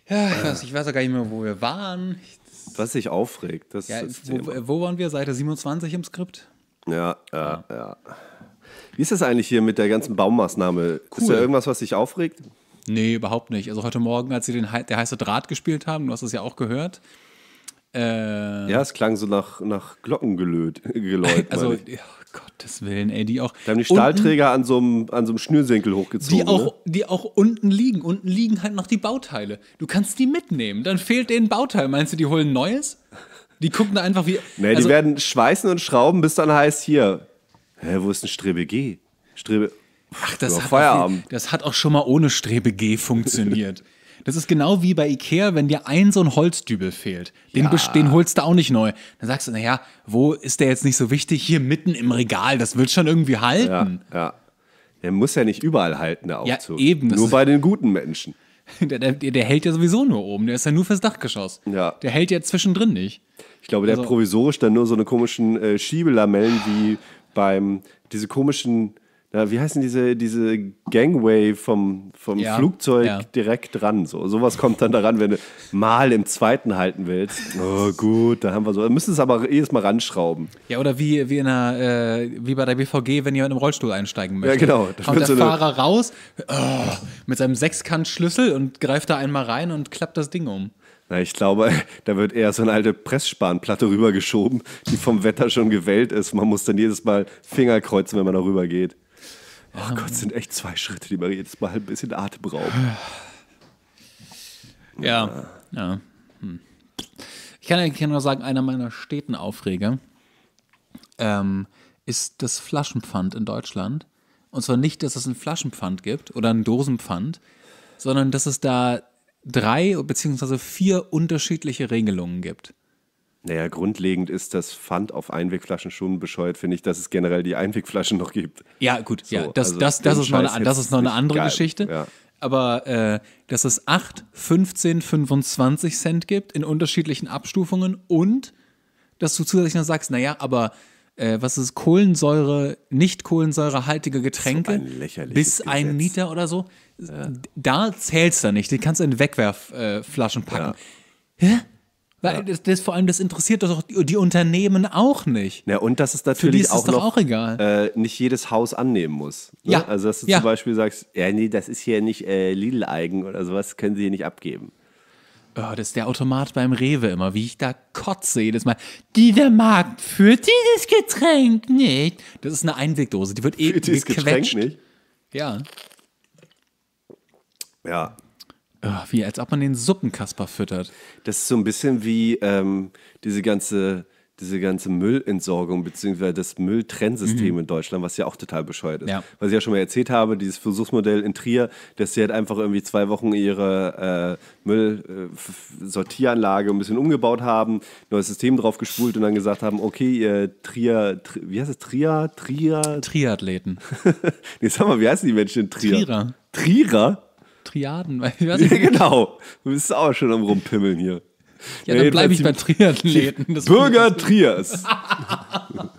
Ja, ich, weiß, ich weiß auch gar nicht mehr, wo wir waren. Ich, Was sich aufregt. Das ja, ist wo, wo, waren wir? Seite 27 im Skript? Ja, ja, ja, Wie ist das eigentlich hier mit der ganzen Baumaßnahme? Cool. Ist da irgendwas, was dich aufregt? Nee, überhaupt nicht. Also heute Morgen, als sie den der heiße Draht gespielt haben, du hast es ja auch gehört, äh, ja, es klang so nach, nach Glockengeläut. Äh, Geläut, also, ja, Gottes Willen, ey, die auch. Da haben die Stahlträger unten, an, so einem, an so einem Schnürsenkel hochgezogen. Die auch, ne? die auch unten liegen. Unten liegen halt noch die Bauteile. Du kannst die mitnehmen. Dann fehlt denen ein Bauteil. Meinst du, die holen neues? Die gucken da einfach wie. Nee, also, die werden schweißen und schrauben, bis dann heißt hier. Hä, wo ist ein Strebe G? Strebe. Ach, das, hat, Feierabend. Auch, das hat auch schon mal ohne Strebe G funktioniert. Das ist genau wie bei Ikea, wenn dir ein so ein Holzdübel fehlt. Den, ja. den holst du auch nicht neu. Dann sagst du, naja, wo ist der jetzt nicht so wichtig? Hier mitten im Regal, das wird schon irgendwie halten. Ja, ja. Der muss ja nicht überall halten, der Aufzug. Ja, eben. Nur bei den guten Menschen. Der, der, der, hält ja sowieso nur oben. Der ist ja nur fürs Dachgeschoss. Ja. Der hält ja zwischendrin nicht. Ich glaube, der also. hat provisorisch dann nur so eine komischen äh, Schiebelamellen wie beim, diese komischen ja, wie heißen diese, diese Gangway vom, vom ja, Flugzeug ja. direkt dran? So, sowas kommt dann daran, wenn du mal im zweiten halten willst. Oh, gut, da haben wir so. Da müssen es aber jedes Mal ranschrauben. Ja, oder wie, wie, in einer, äh, wie bei der BVG, wenn jemand im Rollstuhl einsteigen möchte. Ja, genau. Da kommt der so Fahrer raus oh, mit seinem Sechskantschlüssel und greift da einmal rein und klappt das Ding um. Na, ich glaube, da wird eher so eine alte Pressspanplatte rübergeschoben, die vom Wetter schon gewellt ist. Man muss dann jedes Mal Finger kreuzen, wenn man da rüber geht. Ach oh Gott, sind echt zwei Schritte, die man jedes Mal ein bisschen Atem rauben. Ja, ja. Hm. Ich kann, ich kann nur sagen, einer meiner steten Aufreger ähm, ist das Flaschenpfand in Deutschland. Und zwar nicht, dass es ein Flaschenpfand gibt oder ein Dosenpfand, sondern dass es da drei bzw. vier unterschiedliche Regelungen gibt. Naja, grundlegend ist das Pfand auf Einwegflaschen schon bescheuert, finde ich, dass es generell die Einwegflaschen noch gibt. Ja, gut, so, ja, das, also das, das, ist eine, das, ist noch eine, andere geil. Geschichte. Ja. Aber äh, dass es 8, 15, 25 Cent gibt in unterschiedlichen Abstufungen und dass du zusätzlich noch sagst, naja, aber äh, was ist Kohlensäure, nicht kohlensäurehaltige Getränke so ein bis Gesetz. ein Liter oder so, ja. da zählst du nicht. Die kannst du in Wegwerfflaschen äh, packen. Ja. Hä? Weil ja. das, das, vor allem, das interessiert doch die, die Unternehmen auch nicht. Ja, und dass es natürlich ist auch, noch, auch äh, nicht jedes Haus annehmen muss. Ne? Ja. Also, dass du ja. zum Beispiel sagst, ja, nee, das ist hier nicht äh, Lidl-Eigen oder sowas, können sie hier nicht abgeben. Oh, das ist der Automat beim Rewe immer, wie ich da kotze jedes Mal. Dieser Markt führt dieses Getränk nicht. Das ist eine Einwegdose, die wird eben eh dieses gequetscht. Getränk nicht? Ja. Ja, Ach, wie, als ob man den Suppenkasper füttert. Das ist so ein bisschen wie ähm, diese ganze diese ganze Müllentsorgung bzw. das Mülltrennsystem mhm. in Deutschland, was ja auch total bescheuert ist. Ja. Was ich ja schon mal erzählt habe, dieses Versuchsmodell in Trier, dass sie halt einfach irgendwie zwei Wochen ihre äh, Müllsortieranlage äh, ein bisschen umgebaut haben, neues System drauf gespult und dann gesagt haben, okay, ihr Trier, Tri wie heißt es, Trier, Trier? Triathleten. nee, sag mal, wie heißen die Menschen in Trier? Trierer. Trierer? Triaden. Ja, genau. Du bist auch schon am Rumpimmeln hier. Ja, ja dann bleibe ich bei Triathleten. Das Bürger Trias.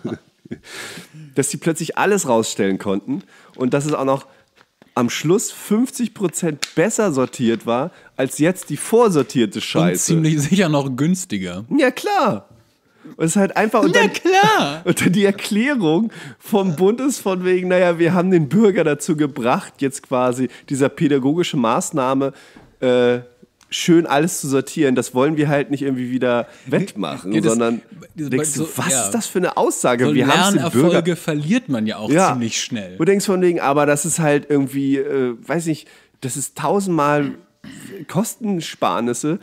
dass sie plötzlich alles rausstellen konnten und dass es auch noch am Schluss 50% besser sortiert war als jetzt die vorsortierte Scheiße. Und ziemlich sicher noch günstiger. Ja, klar. Und es ist halt einfach. Und dann, klar. Und die Erklärung vom Bund ist von wegen, naja, wir haben den Bürger dazu gebracht, jetzt quasi dieser pädagogische Maßnahme. Äh, schön alles zu sortieren, das wollen wir halt nicht irgendwie wieder wettmachen, ja, sondern diese, denkst so, du, was ja. ist das für eine Aussage? So wir Lernerfolge verliert man ja auch ja. ziemlich schnell. Du denkst von wegen, aber das ist halt irgendwie, äh, weiß nicht, das ist tausendmal Kostensparnisse,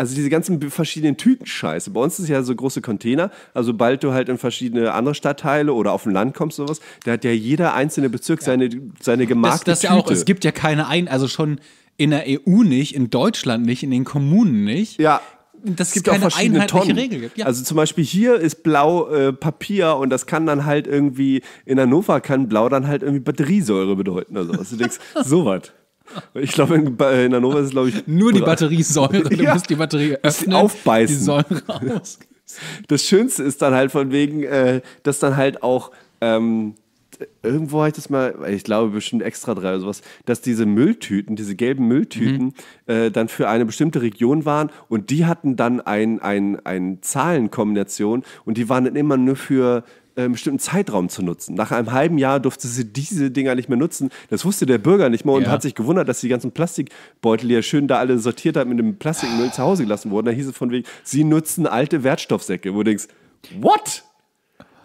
also diese ganzen verschiedenen Tütenscheiße. Bei uns ist ja so große Container. Also sobald du halt in verschiedene andere Stadtteile oder auf dem Land kommst, sowas, da hat ja jeder einzelne Bezirk ja. seine, seine gemarkte das, das Tüte. Ja auch, es gibt ja keine ein, also schon in der EU nicht, in Deutschland nicht, in den Kommunen nicht. Ja. Das es gibt keine auch verschiedene Tonnen. Regel gibt. Ja. Also zum Beispiel hier ist blau äh, Papier und das kann dann halt irgendwie, in Hannover kann blau dann halt irgendwie Batteriesäure bedeuten oder sowas. Du denkst, sowas. Ich glaube, in, in Hannover ist es, glaube ich. Nur die Batteriesäure. Du ja. musst die Batterie öffnen. Aufbeißen. Die Säure raus. Das Schönste ist dann halt von wegen, äh, dass dann halt auch. Ähm, irgendwo habe ich das mal, ich glaube bestimmt extra drei oder sowas, dass diese Mülltüten, diese gelben Mülltüten, mhm. äh, dann für eine bestimmte Region waren und die hatten dann eine ein, ein Zahlenkombination und die waren dann immer nur für, äh, einen bestimmten Zeitraum zu nutzen. Nach einem halben Jahr durfte sie diese Dinger nicht mehr nutzen. Das wusste der Bürger nicht mehr und ja. hat sich gewundert, dass die ganzen Plastikbeutel, die er schön da alle sortiert hat, mit dem Plastikmüll zu Hause gelassen wurden. Da hieß es von wegen, sie nutzen alte Wertstoffsäcke. Wo du denkst, what?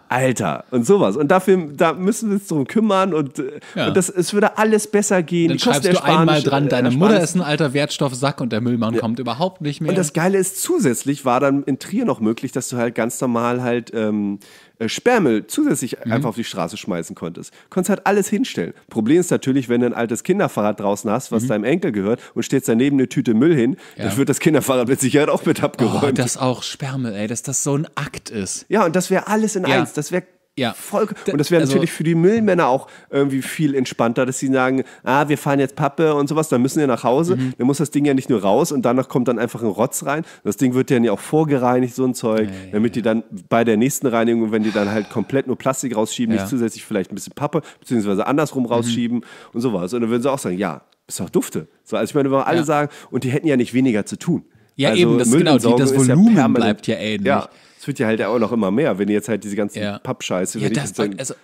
Alter, und sowas. Und dafür, da müssen wir uns drum kümmern und, äh, ja. und das, es würde alles besser gehen. Dann schreibst du Spanisch, einmal dran, deine Mutter ist ein alter Wertstoffsack und der Müllmann ja. kommt überhaupt nicht mehr. Und das Geile ist, zusätzlich war dann in Trier noch möglich, dass du halt ganz normal halt ähm, äh, Sperrmüll zusätzlich mhm. einfach auf die Straße schmeißen konntest. Konntest halt alles hinstellen. Problem ist natürlich, wenn du ein altes Kinderfahrrad draußen hast, was mhm. deinem Enkel gehört und stehst daneben eine Tüte Müll hin, ja. dann wird das Kinderfahrrad mit Sicherheit auch mit oh, abgeräumt. Oh, das auch Sperrmüll, ey, dass das so ein Akt ist. Ja, und das wäre alles in ja. eins. Das wäre ja. Voll, und das wäre also, natürlich für die Müllmänner auch irgendwie viel entspannter, dass sie sagen, ah, wir fahren jetzt Pappe und sowas, dann müssen wir nach Hause, mhm. dann muss das Ding ja nicht nur raus und danach kommt dann einfach ein Rotz rein. Das Ding wird dann ja auch vorgereinigt, so ein Zeug, ja, damit ja. die dann bei der nächsten Reinigung, wenn die dann halt komplett nur Plastik rausschieben, nicht zusätzlich vielleicht ein bisschen Pappe, beziehungsweise andersrum mhm. rausschieben mhm. und sowas. Und dann würden sie auch sagen, ja, ist doch dufte. So, also ich meine, wenn wir alle sagen, und die hätten ja nicht weniger zu tun. Ja, also eben, das, genau, die, das Volumen ja bleibt ja ähnlich. Ja. Es wird ja halt auch noch immer mehr, wenn jetzt halt diese ganzen ja. Pappscheiße. Ja, das, dann, also,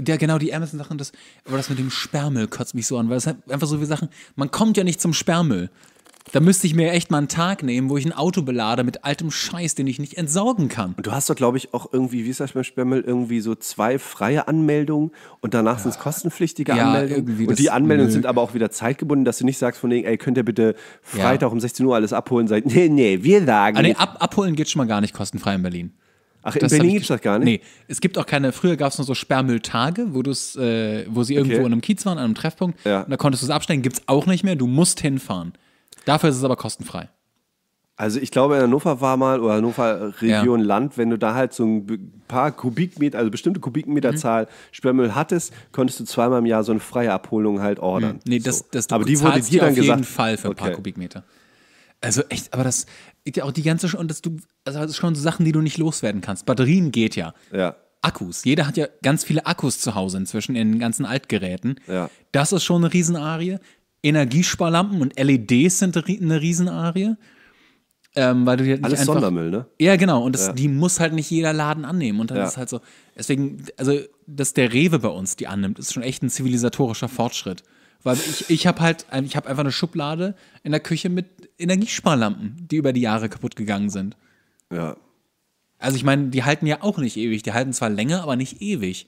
ja, genau, die Amazon-Sachen, das, aber das mit dem Sperrmüll kotzt mich so an, weil es halt einfach so wie Sachen, man kommt ja nicht zum Sperrmüll. Da müsste ich mir echt mal einen Tag nehmen, wo ich ein Auto belade mit altem Scheiß, den ich nicht entsorgen kann. Und du hast doch, glaube ich, auch irgendwie, wie ist das beim Spemmel, irgendwie so zwei freie Anmeldungen und danach sind es kostenpflichtige ja, Anmeldungen. Und die Anmeldungen sind aber auch wieder zeitgebunden, dass du nicht sagst von denen, ey, könnt ihr bitte Freitag ja. um 16 Uhr alles abholen? Sagt, nee, nee, wir sagen. Ah, nee, ab, abholen geht schon mal gar nicht kostenfrei in Berlin. Ach, in das Berlin gibt es das gar nicht? Nee, es gibt auch keine, früher gab es nur so Sperrmülltage, wo, äh, wo sie irgendwo okay. in einem Kiez waren, an einem Treffpunkt. Ja. Und da konntest du es abstellen, gibt es auch nicht mehr, du musst hinfahren. Dafür ist es aber kostenfrei. Also ich glaube, in Hannover war mal, oder Hannover Region ja. Land, wenn du da halt so ein paar Kubikmeter, also bestimmte Kubikmeterzahl mhm. Sperrmüll hattest, konntest du zweimal im Jahr so eine freie Abholung halt ordern. Mhm. Nee, das, so. das, das aber die wurde dir dann auf gesagt. jeden Fall für ein okay. paar Kubikmeter. Also echt, aber das, auch die ganze, und das, du, also das ist schon so Sachen, die du nicht loswerden kannst. Batterien geht ja. Ja. Akkus. Jeder hat ja ganz viele Akkus zu Hause inzwischen in den ganzen Altgeräten. Ja. Das ist schon eine Riesenarie. Energiesparlampen und LEDs sind eine Riesenarie. Ähm, weil du halt Alles einfach, Sondermüll, ne? Ja, genau. Und das, ja. die muss halt nicht jeder Laden annehmen. Und dann ja. ist halt so. Deswegen, also, dass der Rewe bei uns die annimmt, ist schon echt ein zivilisatorischer Fortschritt. Weil ich, ich habe halt, ich habe einfach eine Schublade in der Küche mit Energiesparlampen, die über die Jahre kaputt gegangen sind. Ja. Also ich meine, die halten ja auch nicht ewig. Die halten zwar länger, aber nicht ewig.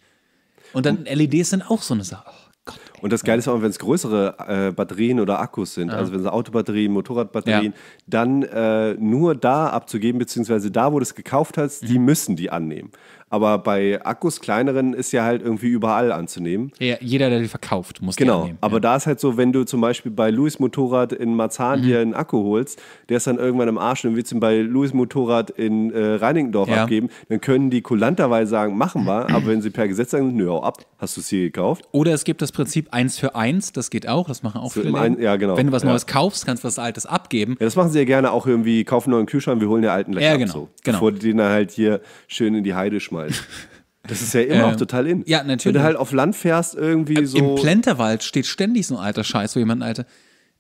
Und dann und LEDs sind auch so eine Sache. Gott, und das Geile ist auch, wenn es größere äh, Batterien oder Akkus sind, ja. also wenn es Autobatterien, Motorradbatterien, ja. dann äh, nur da abzugeben, beziehungsweise da, wo du es gekauft hast, mhm. die müssen die annehmen. Aber bei Akkus kleineren ist ja halt irgendwie überall anzunehmen. Ja, jeder, der die verkauft, muss genau. Genau, aber ja. da ist halt so, wenn du zum Beispiel bei Louis Motorrad in Marzahn mhm. dir einen Akku holst, der ist dann irgendwann im Arsch und willst ihn bei Louis Motorrad in äh, Reinickendorf ja. abgeben, dann können die kulanterweise sagen, machen wir, aber wenn sie per Gesetz sagen, nö, hau ab, hast du es hier gekauft. Oder es gibt das Prinzip eins für eins, das geht auch, das machen auch so viele. Ein, ja, genau. Wenn du was Neues kaufst, kannst du was Altes abgeben. Ja, das machen sie ja gerne auch irgendwie, kaufen neuen Kühlschrank, wir holen ja alten gleich ja, genau, ab, so, genau. bevor die den halt hier schön in die Heide schmeißen. Plenterwald. Das ist ja immer ähm, auch total in. Ja, natürlich. Wenn du halt auf Land fährst, irgendwie Im so. Im Plenterwald steht ständig so ein alter Scheiß, wo jemand eine alte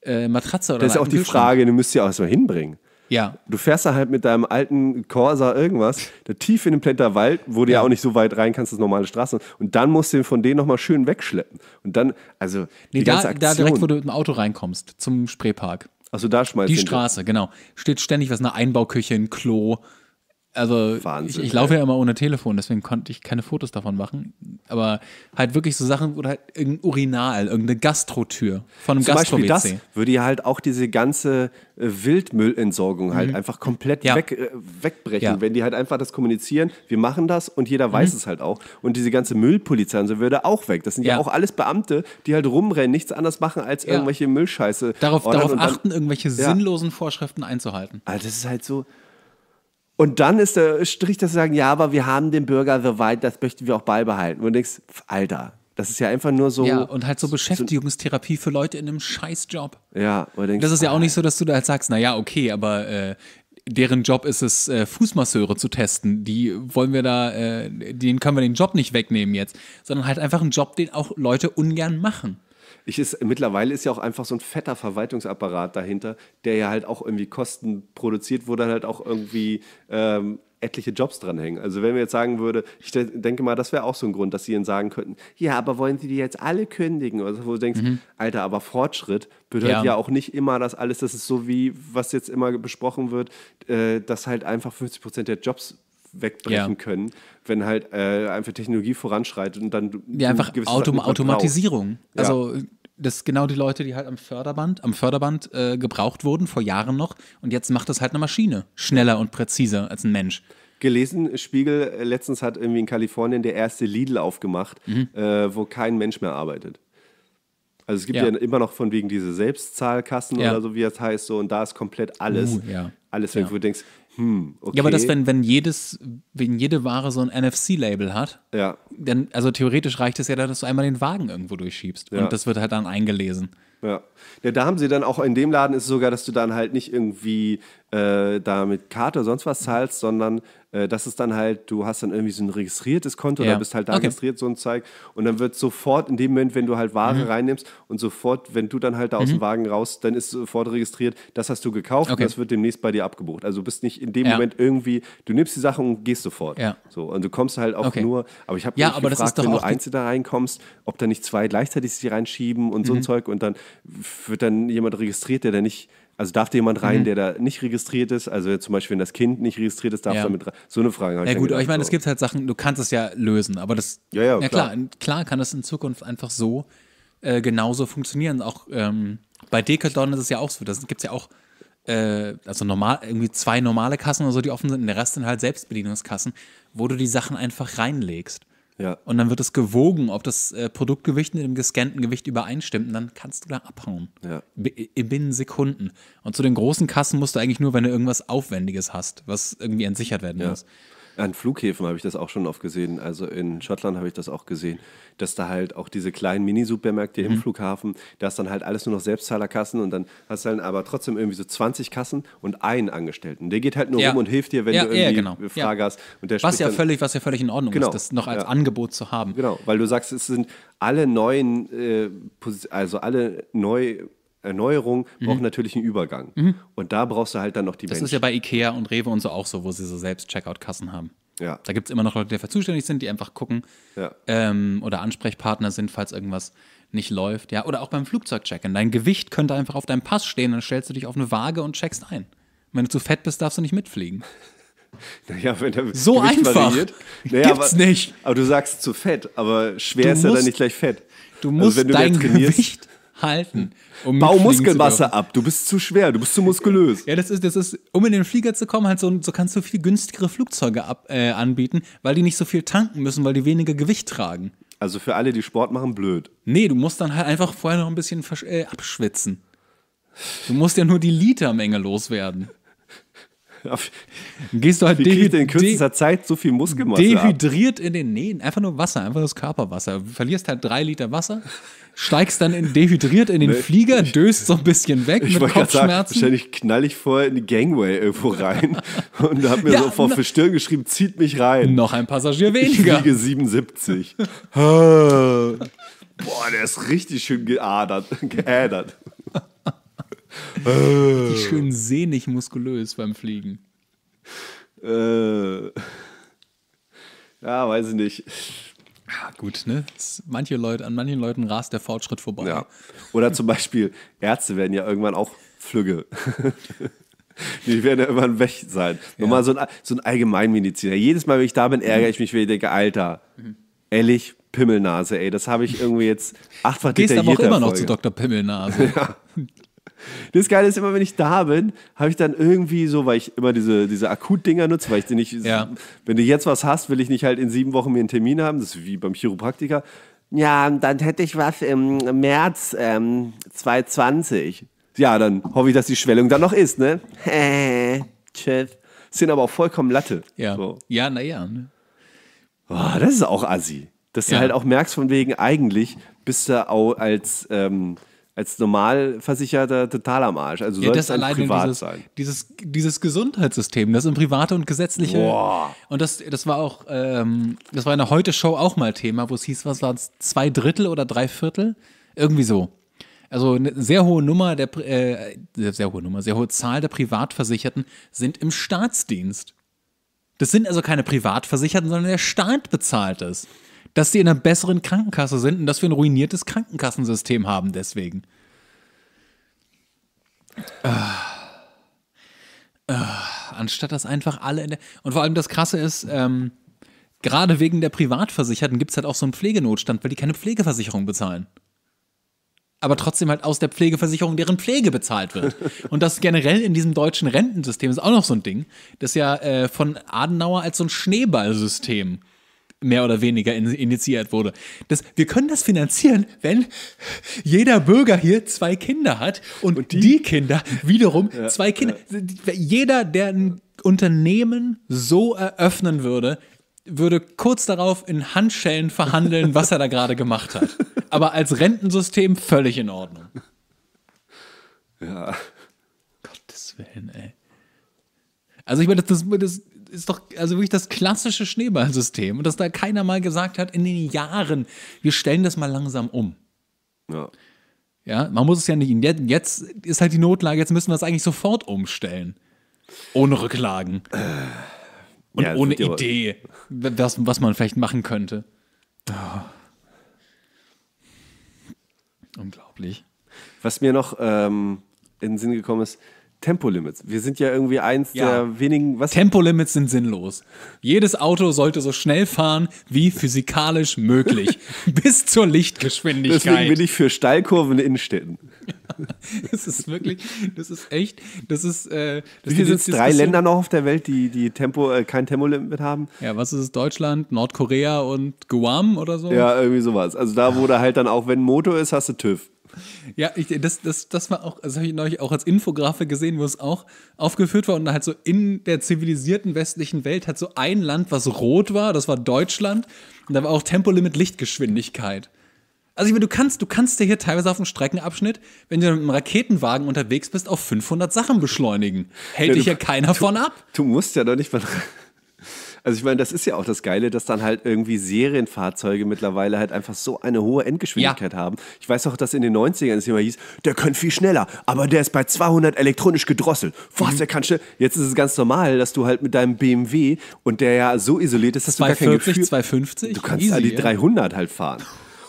äh, Matratze oder Das ist auch die Frage, du müsst ja auch erstmal hinbringen. Ja. Du fährst da halt mit deinem alten Corsa irgendwas, da tief in den Plenterwald, wo du ja. ja auch nicht so weit rein kannst, das normale Straße. Und dann musst du den von denen nochmal schön wegschleppen. Und dann, also, die nee, ganze da, Aktion. da direkt, wo du mit dem Auto reinkommst, zum Spreepark. Also da schmeißt Die Straße, genau. Steht ständig was, eine Einbauküche, ein Klo, also Wahnsinn, ich, ich laufe ja immer ohne Telefon, deswegen konnte ich keine Fotos davon machen. Aber halt wirklich so Sachen oder halt irgendein Urinal, irgendeine Gastrotür von einem Zum Gastro Beispiel das würde ja halt auch diese ganze äh, Wildmüllentsorgung halt mhm. einfach komplett ja. weg, äh, wegbrechen, ja. wenn die halt einfach das kommunizieren, wir machen das und jeder weiß mhm. es halt auch. Und diese ganze Müllpolizei und so würde auch weg. Das sind ja, ja auch alles Beamte, die halt rumrennen, nichts anderes machen als irgendwelche Müllscheiße. Darauf, darauf achten, dann, irgendwelche sinnlosen Vorschriften einzuhalten. Also das ist halt so und dann ist der Strich, dass sie sagen, ja, aber wir haben den Bürger so weit, das möchten wir auch beibehalten. Und denkst, Alter, das ist ja einfach nur so. Ja, und halt so Beschäftigungstherapie für Leute in einem Scheißjob. Ja, und denkst, Das ist ja auch nicht ah. so, dass du da halt sagst, naja, okay, aber äh, deren Job ist es, äh, Fußmasseure zu testen. Die wollen wir da, äh, denen können wir den Job nicht wegnehmen jetzt. Sondern halt einfach einen Job, den auch Leute ungern machen. Ich ist, mittlerweile ist ja auch einfach so ein fetter Verwaltungsapparat dahinter, der ja halt auch irgendwie Kosten produziert, wo dann halt auch irgendwie ähm, etliche Jobs dranhängen. Also wenn wir jetzt sagen würde, ich denke mal, das wäre auch so ein Grund, dass sie ihnen sagen könnten, ja, aber wollen sie die jetzt alle kündigen? Oder also, wo du denkst, mhm. Alter, aber Fortschritt bedeutet ja. ja. auch nicht immer dass alles, das ist so wie, was jetzt immer besprochen wird, äh, dass halt einfach 50 Prozent der Jobs wegbrechen ja. können wenn halt äh, einfach Technologie voranschreitet und dann. Ja, einfach Autom Automatisierung. Ja. Also das sind genau die Leute, die halt am Förderband, am Förderband äh, gebraucht wurden, vor Jahren noch. Und jetzt macht das halt eine Maschine. Schneller und präziser als ein Mensch gelesen, Spiegel, äh, letztens hat irgendwie in Kalifornien der erste Lidl aufgemacht, mhm. äh, wo kein Mensch mehr arbeitet. Also es gibt ja, ja immer noch von wegen diese Selbstzahlkassen ja. oder so, wie das heißt, so und da ist komplett uh, alles, uh, ja. alles weg, wo du denkst, hm, okay. Ja, aber das, wenn, wenn, jedes, wenn jede Ware so ein NFC-Label hat, ja. dann, also theoretisch reicht es ja, dass du einmal den Wagen irgendwo durchschiebst. Ja. Und das wird halt dann eingelesen. Ja. ja, da haben sie dann auch in dem Laden ist sogar, dass du dann halt nicht irgendwie äh, da mit Karte oder sonst was zahlst, sondern äh, das ist dann halt, du hast dann irgendwie so ein registriertes Konto, ja. da bist halt da okay. registriert, so ein Zeug. Und dann wird sofort in dem Moment, wenn du halt Ware mhm. reinnimmst und sofort, wenn du dann halt da aus mhm. dem Wagen raus, dann ist sofort registriert, das hast du gekauft okay. und das wird demnächst bei dir abgebucht. Also du bist nicht in dem ja. Moment irgendwie, du nimmst die Sache und gehst sofort. Ja. So, und du kommst halt auch okay. nur, aber ich habe ja, mich aber gefragt, wenn du einzeln da reinkommst, ob da nicht zwei gleichzeitig sich reinschieben und mhm. so ein mhm. Zeug und dann wird dann jemand registriert, der da nicht also darf da jemand rein, mhm. der da nicht registriert ist? Also zum Beispiel, wenn das Kind nicht registriert ist, darf ja. mit rein. So eine Frage. Ja gut, gedacht, aber ich meine, es gibt halt Sachen, du kannst es ja lösen, aber das. Ja, ja, ja klar. klar. klar kann das in Zukunft einfach so äh, genauso funktionieren. Auch ähm, bei Decathlon ist es ja auch so. Da gibt es ja auch äh, also normal, irgendwie zwei normale Kassen oder so, die offen sind. Und der Rest sind halt Selbstbedienungskassen, wo du die Sachen einfach reinlegst. Ja. Und dann wird es gewogen, ob das äh, Produktgewicht mit dem gescannten Gewicht übereinstimmt. Und dann kannst du da abhauen. Ja. Binnen Sekunden. Und zu den großen Kassen musst du eigentlich nur, wenn du irgendwas Aufwendiges hast, was irgendwie entsichert werden ja. muss. An Flughäfen habe ich das auch schon oft gesehen. Also in Schottland habe ich das auch gesehen, dass da halt auch diese kleinen Mini-Supermärkte mhm. im Flughafen, da ist dann halt alles nur noch Selbstzahlerkassen und dann hast du dann aber trotzdem irgendwie so 20 Kassen und einen Angestellten. Der geht halt nur ja. rum und hilft dir, wenn ja, du irgendwie genau. ja, genau. eine Frage hast. Und der was, ja dann, völlig, was ja völlig in Ordnung genau. ist, das noch als Angebot zu haben. Genau, weil du sagst, es sind alle neuen, äh, also alle neu Erneuerung braucht mhm. natürlich einen Übergang. Mhm. Und da brauchst du halt dann noch die Das Menschen. ist ja bei Ikea und Rewe und so auch so, wo sie so selbst Checkout-Kassen haben. Ja. Da gibt es immer noch Leute, die dafür zuständig sind, die einfach gucken ja. ähm, oder Ansprechpartner sind, falls irgendwas nicht läuft. Ja, oder auch beim Flugzeugcheck-In. Dein Gewicht könnte einfach auf deinem Pass stehen, dann stellst du dich auf eine Waage und checkst ein. wenn du zu fett bist, darfst du nicht mitfliegen. Naja, wenn der so Gewicht einfach variiert, naja, gibt's aber, nicht. Aber du sagst zu fett, aber schwer du ist ja dann nicht gleich fett. Du also musst also, wenn du dein Gewicht halten. Um Bau Muskelmasse ab, du bist zu schwer, du bist zu muskulös. Ja, das ist, das ist, um in den Flieger zu kommen, halt so, so kannst du viel günstigere Flugzeuge ab, äh, anbieten, weil die nicht so viel tanken müssen, weil die weniger Gewicht tragen. Also für alle, die Sport machen, blöd. Nee, du musst dann halt einfach vorher noch ein bisschen äh, abschwitzen. Du musst ja nur die Litermenge loswerden. Gehst du halt Wie in kürzester Zeit so viel Muskelmasse Dehydriert ab? in den Nähen. Einfach nur Wasser, einfach nur das Körperwasser. Du verlierst halt drei Liter Wasser, steigst dann in, dehydriert in den nee, Flieger, döst so ein bisschen weg ich mit Kopfschmerzen. Sagen, wahrscheinlich knall ich vorher in die Gangway irgendwo rein und hab mir ja, so vor für Stirn geschrieben, zieht mich rein. Noch ein Passagier weniger. Ich fliege 77. Boah, der ist richtig schön geadert, geädert. Die oh. schön sehnig muskulös beim Fliegen. Äh. ja, weiß ich nicht. Ja, gut, ne? Manche Leute, an manchen Leuten rast der Fortschritt vorbei. Ja. Oder zum Beispiel, Ärzte werden ja irgendwann auch Flügge. Die werden ja irgendwann weg sein. Ja. Nochmal so ein, so ein Allgemeinmediziner. Jedes Mal, wenn ich da bin, ärgere ich mich, weil ich denke, Alter, mhm. ehrlich, Pimmelnase, ey, das habe ich irgendwie jetzt achtfach Du gehst aber auch immer Erfolge. noch zu Dr. Pimmelnase. Ja. Das Geile ist immer, wenn ich da bin, habe ich dann irgendwie so, weil ich immer diese, diese akut nutze, weil ich die nicht, ja. wenn du jetzt was hast, will ich nicht halt in sieben Wochen mir einen Termin haben, das ist wie beim Chiropraktiker. Ja, dann hätte ich was im März ähm, 2020. Ja, dann hoffe ich, dass die Schwellung dann noch ist, ne? Äh, tschüss. Sind aber auch vollkommen Latte. Ja, so. ja naja. Ne? Oh, das ist auch assi. Dass ja. du halt auch merkst, von wegen eigentlich bist du auch als... Ähm, als Normalversicherter total am Arsch. Also ja, das alleine privat dieses, sein. Dieses, dieses Gesundheitssystem, das sind private und gesetzliche. Boah. Und das, das war auch, ähm, das war in der Heute-Show auch mal Thema, wo es hieß, was waren es, zwei Drittel oder drei Viertel? Irgendwie so. Also eine sehr hohe Nummer der äh, sehr hohe Nummer, sehr hohe Zahl der Privatversicherten sind im Staatsdienst. Das sind also keine Privatversicherten, sondern der Staat bezahlt es dass sie in einer besseren Krankenkasse sind und dass wir ein ruiniertes Krankenkassensystem haben deswegen. Ah. Ah. Anstatt dass einfach alle in der. Und vor allem das Krasse ist, ähm, gerade wegen der Privatversicherten gibt es halt auch so einen Pflegenotstand, weil die keine Pflegeversicherung bezahlen. Aber trotzdem halt aus der Pflegeversicherung, deren Pflege bezahlt wird. Und das generell in diesem deutschen Rentensystem ist auch noch so ein Ding, das ja äh, von Adenauer als so ein Schneeballsystem mehr oder weniger in, initiiert wurde. Das, wir können das finanzieren, wenn jeder Bürger hier zwei Kinder hat und, und die, die, Kinder wiederum ja, zwei Kinder. Ja. Jeder, der ein Unternehmen so eröffnen würde, würde kurz darauf in Handschellen verhandeln, was er da gerade gemacht hat. Aber als Rentensystem völlig in Ordnung. Ja. Gottes Willen, ey. Also ich meine, das, das, ist doch also wirklich das klassische Schneeballsystem. Und dass da keiner mal gesagt hat, in den Jahren, wir stellen das mal langsam um. Ja. Ja, man muss es ja nicht. Jetzt ist halt die Notlage, jetzt müssen wir es eigentlich sofort umstellen. Ohne Rücklagen. Äh, Und ja, ohne Idee, was, was man vielleicht machen könnte. Oh. Unglaublich. Was mir noch ähm, in den Sinn gekommen ist, Tempolimits. Wir sind ja irgendwie eins ja. der wenigen. Was? Tempolimits sind sinnlos. Jedes Auto sollte so schnell fahren wie physikalisch möglich. bis zur Lichtgeschwindigkeit. Deswegen bin ich für Steilkurven in Städten. das ist wirklich, das ist echt, das ist. Äh, das wie viele sind drei Länder noch auf der Welt, die, die Tempo, äh, kein Tempolimit haben? Ja, was ist es? Deutschland, Nordkorea und Guam oder so? Ja, irgendwie sowas. Also da, wo da halt dann auch, wenn Motor ist, hast du TÜV. Ja, ich, das, das, das war auch, das habe ich neulich auch als Infografe gesehen, wo es auch aufgeführt war und halt so in der zivilisierten westlichen Welt hat so ein Land, was rot war, das war Deutschland und da war auch Tempolimit Lichtgeschwindigkeit. Also ich meine, du kannst, du kannst dir hier teilweise auf dem Streckenabschnitt, wenn du mit einem Raketenwagen unterwegs bist, auf 500 Sachen beschleunigen. Hält ja, dich ja keiner du, von ab. Du musst ja doch nicht mal also ich meine, das ist ja auch das Geile, dass dann halt irgendwie Serienfahrzeuge mittlerweile halt einfach so eine hohe Endgeschwindigkeit ja. haben. Ich weiß auch, dass in den 90ern es immer hieß, der könnte viel schneller, aber der ist bei 200 elektronisch gedrosselt. Was, mhm. der kann schnell. Jetzt ist es ganz normal, dass du halt mit deinem BMW und der ja so isoliert ist, dass 240, du gar kein Gefühl... 250, Du kannst ja die 300 halt fahren.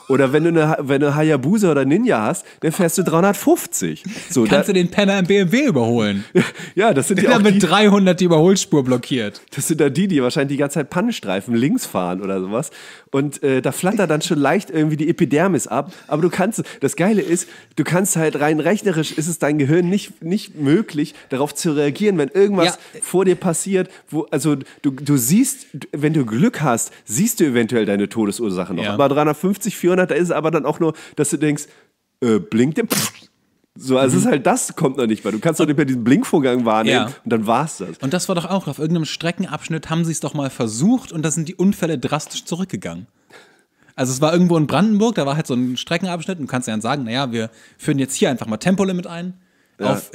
Oder wenn du eine, wenn du Hayabusa oder Ninja hast, dann fährst du 350. So, Kannst da, du den Penner im BMW überholen? ja, das sind ja auch mit die, 300 die Überholspur blockiert. Das sind da die, die wahrscheinlich die ganze Zeit Pannenstreifen links fahren oder sowas und äh, da flattert dann schon leicht irgendwie die Epidermis ab. Aber du kannst, das Geile ist, du kannst halt rein rechnerisch ist es dein Gehirn nicht, nicht möglich, darauf zu reagieren, wenn irgendwas ja. Äh vor dir passiert, wo, also du, du siehst, wenn du Glück hast, siehst du eventuell deine Todesursache noch. Ja. Aber 350, 400, da ist es aber dann auch nur, dass du denkst, äh, blinkt der, pff, so, also mhm. es ist mhm. halt das kommt noch nicht mal. Du kannst doch nicht mehr diesen Blinkvorgang wahrnehmen ja. und dann war's das. Und das war doch auch, auf irgendeinem Streckenabschnitt haben sie es doch mal versucht und da sind die Unfälle drastisch zurückgegangen. Also es war irgendwo in Brandenburg, da war halt so ein Streckenabschnitt und du kannst ja dann sagen, naja, wir führen jetzt hier einfach mal Tempolimit ein ja. auf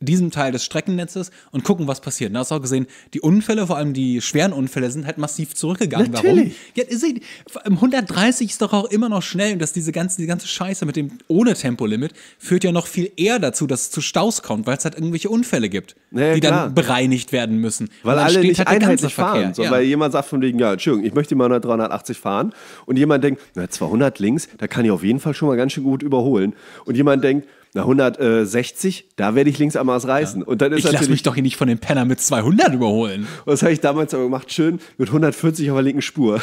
diesem Teil des Streckennetzes und gucken, was passiert. da hast du auch gesehen, die Unfälle, vor allem die schweren Unfälle, sind halt massiv zurückgegangen. Natürlich. Warum? Ja, seht, 130 ist doch auch immer noch schnell und dass diese ganze, die ganze Scheiße mit dem ohne Tempolimit führt ja noch viel eher dazu, dass es zu Staus kommt, weil es halt irgendwelche Unfälle gibt, naja, die klar. dann bereinigt werden müssen. Weil alle nicht halt einheitlich fahren. So, ja. Weil jemand sagt von wegen, ja, Entschuldigung, ich möchte mal 380 fahren und jemand denkt, na 200 links, da kann ich auf jeden Fall schon mal ganz schön gut überholen. Und jemand denkt, na 160, da werde ich links am Maß reißen. Ja. Und dann ist ich lasse mich doch hier nicht von dem Penner mit 200 überholen. Und das habe ich damals aber gemacht, schön mit 140 auf der linken Spur.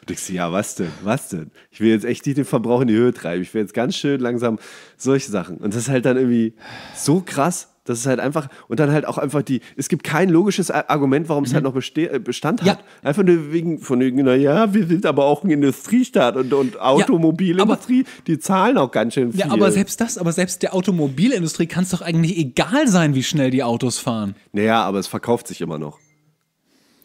Und ich so, ja, was denn? Was denn? Ich will jetzt echt nicht den Verbrauch in die Höhe treiben. Ich will jetzt ganz schön langsam solche Sachen. Und das ist halt dann irgendwie so krass, das ist halt einfach, und dann halt auch einfach die, es gibt kein logisches Argument, warum es halt mhm. halt noch beste, äh, Bestand ja. hat. Einfach nur wegen von irgendeiner, ja, wir sind aber auch ein Industriestaat und, und Automobilindustrie, ja, die zahlen auch ganz schön viel. Ja, aber selbst das, aber selbst der Automobilindustrie kann es doch eigentlich egal sein, wie schnell die Autos fahren. Naja, aber es verkauft sich immer noch.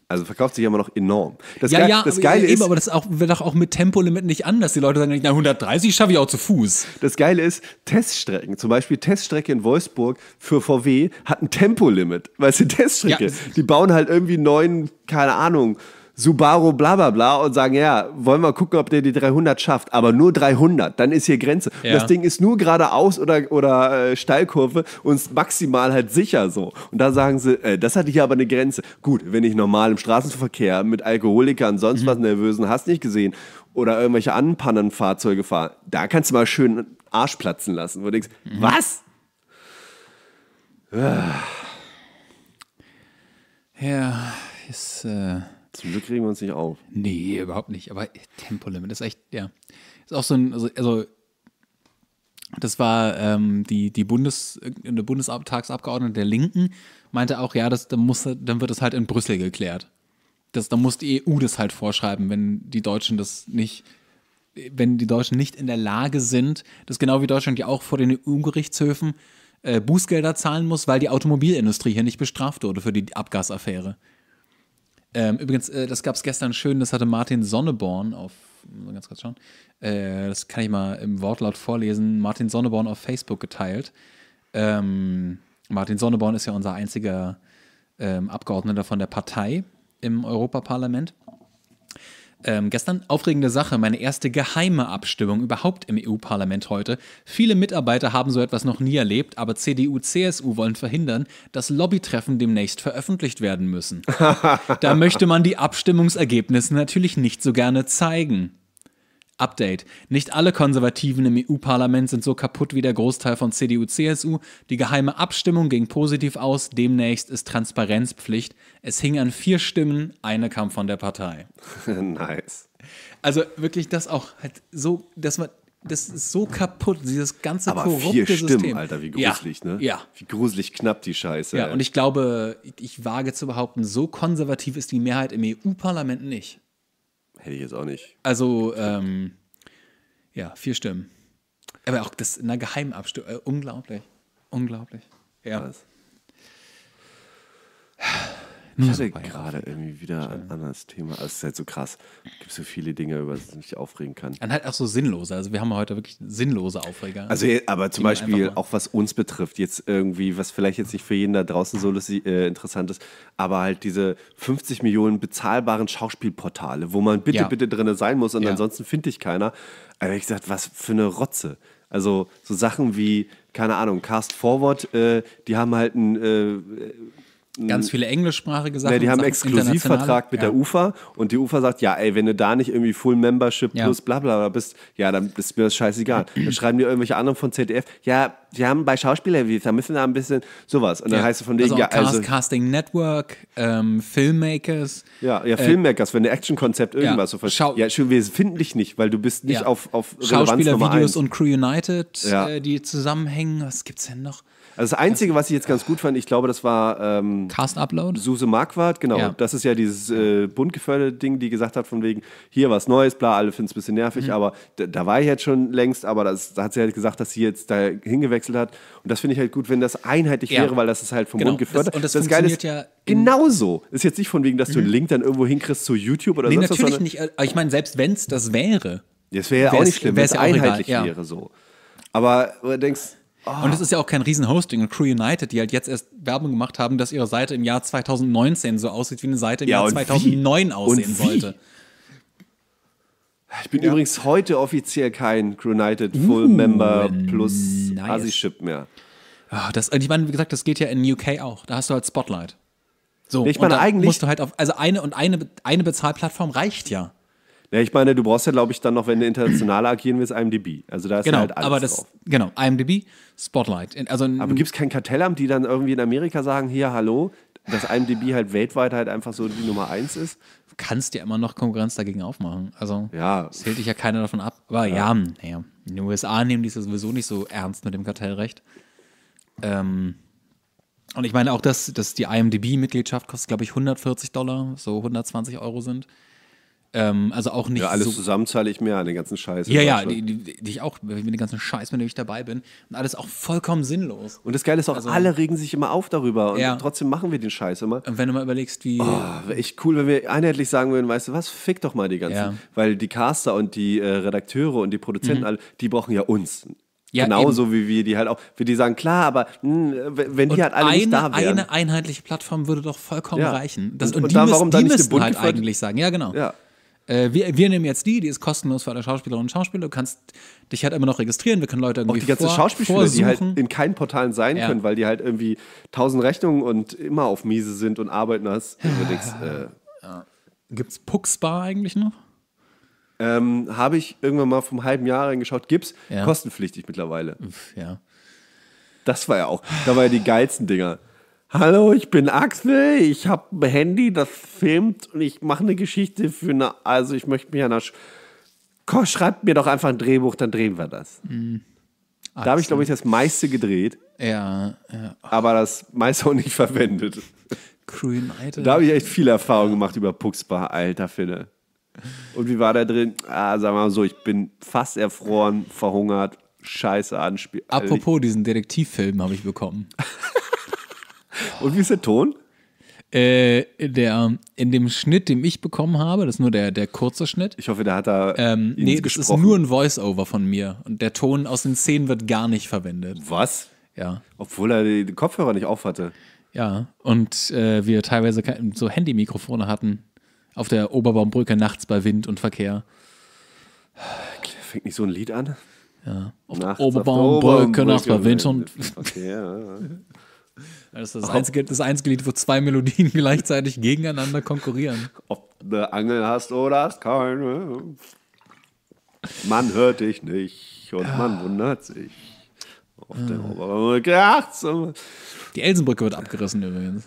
Also verkauft sich ja immer noch enorm. Das ja, Ge ja, das Geile eben, ist, aber das auch, wird doch auch mit Tempolimit nicht anders. Die Leute sagen, na, 130 schaffe ich auch zu Fuß. Das Geile ist, Teststrecken, zum Beispiel Teststrecke in Wolfsburg für VW hat ein Tempolimit. Weißt du, Teststrecke. Ja. Die bauen halt irgendwie neuen, keine Ahnung, Subaru bla bla bla und sagen, ja, wollen wir gucken, ob der die 300 schafft, aber nur 300, dann ist hier Grenze. Ja. das Ding ist nur geradeaus oder, oder äh, Steilkurve und maximal halt sicher so. Und da sagen sie, äh, das hatte hier aber eine Grenze. Gut, wenn ich normal im Straßenverkehr mit Alkoholikern, sonst mhm. was nervösen, hast nicht gesehen oder irgendwelche anpannenden Fahrzeuge fahre, da kannst du mal schön Arsch platzen lassen, wo du denkst, mhm. was? Ja, ist... Äh zum Glück kriegen wir uns nicht auf. Nee, überhaupt nicht. Aber Tempolimit ist echt, ja. Ist auch so ein, also, also das war ähm, die, die Bundes, eine Bundestagsabgeordnete der Linken, meinte auch, ja, das, dann, muss, dann wird das halt in Brüssel geklärt. Das, dann muss die EU das halt vorschreiben, wenn die Deutschen das nicht, wenn die Deutschen nicht in der Lage sind, das genau wie Deutschland ja auch vor den EU-Gerichtshöfen äh, Bußgelder zahlen muss, weil die Automobilindustrie hier nicht bestraft wurde für die Abgasaffäre. Ähm, übrigens, äh, das gab es gestern schön, das hatte Martin Sonneborn auf, muss ganz kurz schauen, äh, das kann ich mal im Wortlaut vorlesen, Martin Sonneborn auf Facebook geteilt. Ähm, Martin Sonneborn ist ja unser einziger ähm, Abgeordneter von der Partei im Europaparlament. Ähm, gestern aufregende Sache, meine erste geheime Abstimmung überhaupt im EU-Parlament heute. Viele Mitarbeiter haben so etwas noch nie erlebt, aber CDU, CSU wollen verhindern, dass Lobbytreffen demnächst veröffentlicht werden müssen. da möchte man die Abstimmungsergebnisse natürlich nicht so gerne zeigen. Update. Nicht alle Konservativen im EU-Parlament sind so kaputt wie der Großteil von CDU-CSU. Die geheime Abstimmung ging positiv aus. Demnächst ist Transparenzpflicht. Es hing an vier Stimmen. Eine kam von der Partei. nice. Also wirklich, das auch halt so, dass man. Das ist so kaputt, dieses ganze Aber korrupte vier Stimmen, System. Alter, wie gruselig, ja, ne? Ja. Wie gruselig knapp die Scheiße. Ja, ey. und ich glaube, ich, ich wage zu behaupten, so konservativ ist die Mehrheit im EU-Parlament nicht. Hätte ich jetzt auch nicht. Also, ähm, ja, vier Stimmen. Aber auch das in einer Geheimabstimmung. Äh, unglaublich. Unglaublich. Ja. Was? Hm. Ich hatte gerade irgendwie wieder ein anderes Thema. Also, es ist halt so krass. Es gibt so viele Dinge, über die ich mich aufregen kann. Und halt auch so sinnlose. Also wir haben heute wirklich sinnlose Aufreger. Also aber zum Beispiel auch was uns betrifft, jetzt irgendwie, was vielleicht jetzt nicht für jeden da draußen so lustig, äh, interessant ist, aber halt diese 50 Millionen bezahlbaren Schauspielportale, wo man bitte, ja. bitte drin sein muss und ja. ansonsten finde ich keiner. Aber ich gesagt, was für eine Rotze. Also so Sachen wie, keine Ahnung, Cast Forward, äh, die haben halt ein äh, ganz viele englischsprachige Sachen. Nee, die haben einen Exklusivvertrag mit ja. der UFA und die UFA sagt, ja, ey, wenn du da nicht irgendwie Full Membership ja. plus bla bla bist, ja, dann ist mir das scheißegal. dann schreiben dir irgendwelche anderen von ZDF, ja, die haben bei Schauspieler, da müssen da ein bisschen sowas. Und dann ja. heißt es von denen, also ja, also... Casting Network, ähm, Filmmakers. Ja, ja, äh, Filmmakers, äh, wenn du Actionkonzept irgendwas so verstehst. Ja, wir finden dich nicht, weil du bist nicht auf, auf Schauspieler, Videos und Crew United, äh, die zusammenhängen. Was gibt's denn noch? Also das Einzige, was ich jetzt ganz gut fand, ich glaube, das war ähm, Cast Upload. Suse Marquardt, genau. Ja. Das ist ja dieses äh, bunt geförderte Ding, die gesagt hat, von wegen, hier was Neues, bla, alle finden es ein bisschen nervig, mhm. aber da, war ich jetzt schon längst, aber das, da hat sie halt gesagt, dass sie jetzt da hingewechselt hat. Und das finde ich halt gut, wenn das einheitlich ja. wäre, weil das ist halt vom genau. Bund gefördert. Das, und das, das funktioniert Geile ist, ja genauso. Ist jetzt nicht von wegen, dass mhm. du einen Link dann irgendwo hinkriegst zu YouTube oder nee, sonst natürlich was. Natürlich nicht. Äh, aber ich meine, selbst wenn es das wäre. Das wäre ja auch nicht schlimm, wenn es einheitlich ja. wäre so. Aber du denkst, und es ist ja auch kein Riesen-Hosting. Und Crew United, die halt jetzt erst Werbung gemacht haben, dass ihre Seite im Jahr 2019 so aussieht, wie eine Seite im ja, Jahr 2009 wie? aussehen sollte. Ich bin ja. übrigens heute offiziell kein Crew United uh, Full uh, Member plus nice. Asi-Ship mehr. Ah, das, ich meine, wie gesagt, das geht ja in UK auch. Da hast du halt Spotlight. So, ich meine, eigentlich musst du halt auf, also eine und eine, eine Bezahlplattform reicht ja. Ja, ich meine, du brauchst ja, glaube ich, dann noch, wenn du international agieren willst, IMDb. Also da ist genau, halt alles aber das, drauf. Genau, IMDb, Spotlight. Also, aber gibt es kein Kartellamt, die dann irgendwie in Amerika sagen, hier, hallo, dass IMDb halt weltweit halt einfach so die Nummer eins ist? Du kannst ja immer noch Konkurrenz dagegen aufmachen. Also ja. es hält dich ja keiner davon ab. Aber ja, ja naja, in den USA nehmen die es ja sowieso nicht so ernst mit dem Kartellrecht. Ähm, und ich meine auch, dass, dass die IMDb-Mitgliedschaft kostet, glaube ich, 140 Dollar, so 120 Euro sind. Ähm, also auch nicht. Ja, alles so zusammen zahle ich mir an den ganzen Scheiß. Ja, ja, die, die, die, ich auch, mit den ganzen Scheiß, wenn ich dabei bin. Und alles auch vollkommen sinnlos. Und das Geile ist auch, also, alle regen sich immer auf darüber. Und ja. trotzdem machen wir den Scheiß immer. Und wenn du mal überlegst, wie. Oh, wäre echt cool, wenn wir einheitlich sagen würden, weißt du was, fick doch mal die ganzen. Ja. Weil die Caster und die äh, Redakteure und die Produzenten, mhm. alle, die brauchen ja uns. Ja, Genauso eben. wie wir die halt auch, wir die sagen, klar, aber mh, hm, wenn die und halt alle eine, nicht da wären. Eine einheitliche Plattform würde doch vollkommen ja. reichen. Das, und, und, die dann, müssen, warum die dann nicht müssen halt eigentlich sagen, ja genau. Ja. Äh, wir, wir nehmen jetzt die, die ist kostenlos für alle Schauspielerinnen und Schauspieler. Du kannst dich halt immer noch registrieren. Wir können Leute irgendwie Auch die ganzen vor, Schauspieler, die halt in keinen Portalen sein ja. können, weil die halt irgendwie tausend Rechnungen und immer auf Miese sind und arbeiten hast. Äh, ja. Gibt es Puxbar eigentlich noch? Ähm, Habe ich irgendwann mal vom halben Jahr reingeschaut. Gibt's ja. kostenpflichtig mittlerweile. Ja. Das war ja auch, da waren ja die geilsten Dinger. Hallo, ich bin Axel, ich habe ein Handy, das filmt und ich mache eine Geschichte für eine, also ich möchte mich an einer, Sch Komm, schreibt mir doch einfach ein Drehbuch, dann drehen wir das. Mhm. Da habe ich, glaube ich, das meiste gedreht. Ja, ja. Aber das meiste auch nicht verwendet. Crew United. Da habe ich echt viel Erfahrung gemacht über Puxbar, alter Finne. Und wie war der drin? Ah, sagen wir mal so, ich bin fast erfroren, verhungert, scheiße anspiel. Apropos, diesen Detektivfilm habe ich bekommen. Und wie ist der Ton? Äh, der, in dem Schnitt, den ich bekommen habe, das ist nur der, der kurze Schnitt. Ich hoffe, der hat da. Ähm, nee, gesprochen. das ist nur ein Voice-Over von mir. Und der Ton aus den Szenen wird gar nicht verwendet. Was? Ja. Obwohl er die Kopfhörer nicht auf hatte. Ja, und äh, wir teilweise so Handy-Mikrofone hatten. Auf der Oberbaumbrücke nachts bei Wind und Verkehr. Fängt nicht so ein Lied an? Ja. Auf nachts der Oberbaumbrücke, Oberbaumbrücke nachts bei Wind und. Verkehr. Okay, ja. Das ist das einzige, das einzige Lied, wo zwei Melodien gleichzeitig gegeneinander konkurrieren. Ob du Angel hast oder hast keine. Man hört dich nicht und ja. man ah. wundert sich. Auf ja. der ah. Oberbrücke. Die Elsenbrücke wird abgerissen übrigens.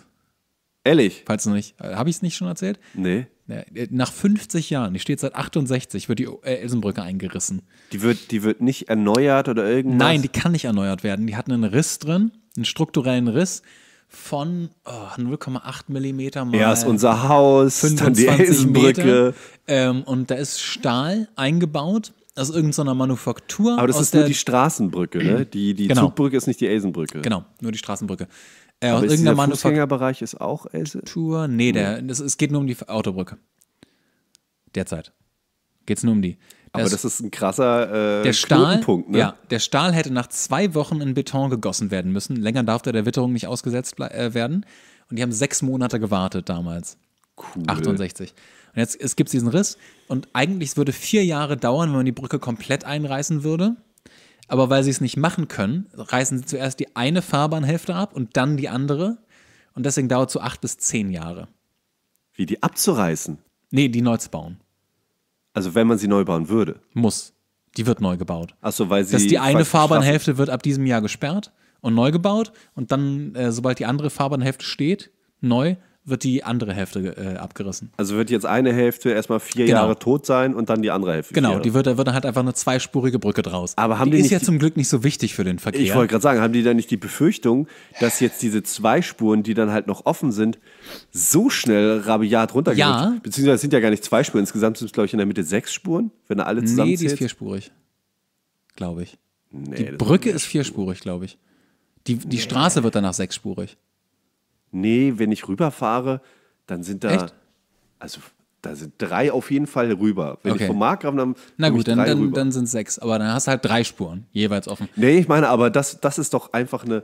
Ehrlich? Falls noch nicht. Äh, Habe ich es nicht schon erzählt? Nee. Ne, äh, nach 50 Jahren, die steht seit 68, wird die äh, Elsenbrücke eingerissen. Die wird, die wird nicht erneuert oder irgendwas? Nein, die kann nicht erneuert werden. Die hat einen Riss drin, einen strukturellen Riss von oh, äh, 0,8 Millimeter mal. ist unser Haus, dann die Elsenbrücke. Ähm, und da ist Stahl eingebaut aus irgendeiner Manufaktur. Aber das ist nur die Straßenbrücke, ne? Die, die genau. Zugbrücke ist nicht die Elsenbrücke. Genau, nur die Straßenbrücke. Ja, äh, Aber und irgendein Manufaktur. Fußgängerbereich ist auch Else? Tour? Nee, der, das, es geht nur um die Autobrücke. Derzeit. Geht es nur um die. Das, Aber das ist ein krasser äh, der Stahl, ne? Ja, der Stahl hätte nach zwei Wochen in Beton gegossen werden müssen. Länger darf der der Witterung nicht ausgesetzt äh, werden. Und die haben sechs Monate gewartet damals. Cool. 68. Und jetzt gibt es diesen Riss. Und eigentlich würde vier Jahre dauern, wenn man die Brücke komplett einreißen würde. Aber weil sie es nicht machen können, reißen sie zuerst die eine Fahrbahnhälfte ab und dann die andere. Und deswegen dauert es so acht bis zehn Jahre. Wie die abzureißen? Nee, die neu zu bauen. Also wenn man sie neu bauen würde. Muss. Die wird neu gebaut. Achso, weil sie. Dass die eine Fahrbahnhälfte wird ab diesem Jahr gesperrt und neu gebaut. Und dann, äh, sobald die andere Fahrbahnhälfte steht, neu, wird die andere Hälfte äh, abgerissen. Also wird jetzt eine Hälfte erstmal vier genau. Jahre tot sein und dann die andere Hälfte. Genau, Jahre. die wird, wird, dann halt einfach eine zweispurige Brücke draus. Aber haben die, die ist ja zum Glück nicht so wichtig für den Verkehr. Ich wollte gerade sagen, haben die da nicht die Befürchtung, dass jetzt diese zwei Spuren, die dann halt noch offen sind, so schnell rabiat runtergehen? Ja. Beziehungsweise es sind ja gar nicht zwei Spuren. Insgesamt sind es, glaube ich, in der Mitte sechs Spuren, wenn er alle zusammen Nee, die ist vierspurig, glaube ich. Nee, die Brücke ist vierspurig, glaube ich. Die, die nee. Straße wird danach sechsspurig. Nee, wenn ich rüberfahre, dann sind da. Echt? Also da sind drei auf jeden Fall rüber. Wenn okay. ich vom Markt habe, dann. Na gut, dann, dann, dann sind sechs. Aber dann hast du halt drei Spuren jeweils offen. Nee, ich meine, aber das, das ist doch einfach eine.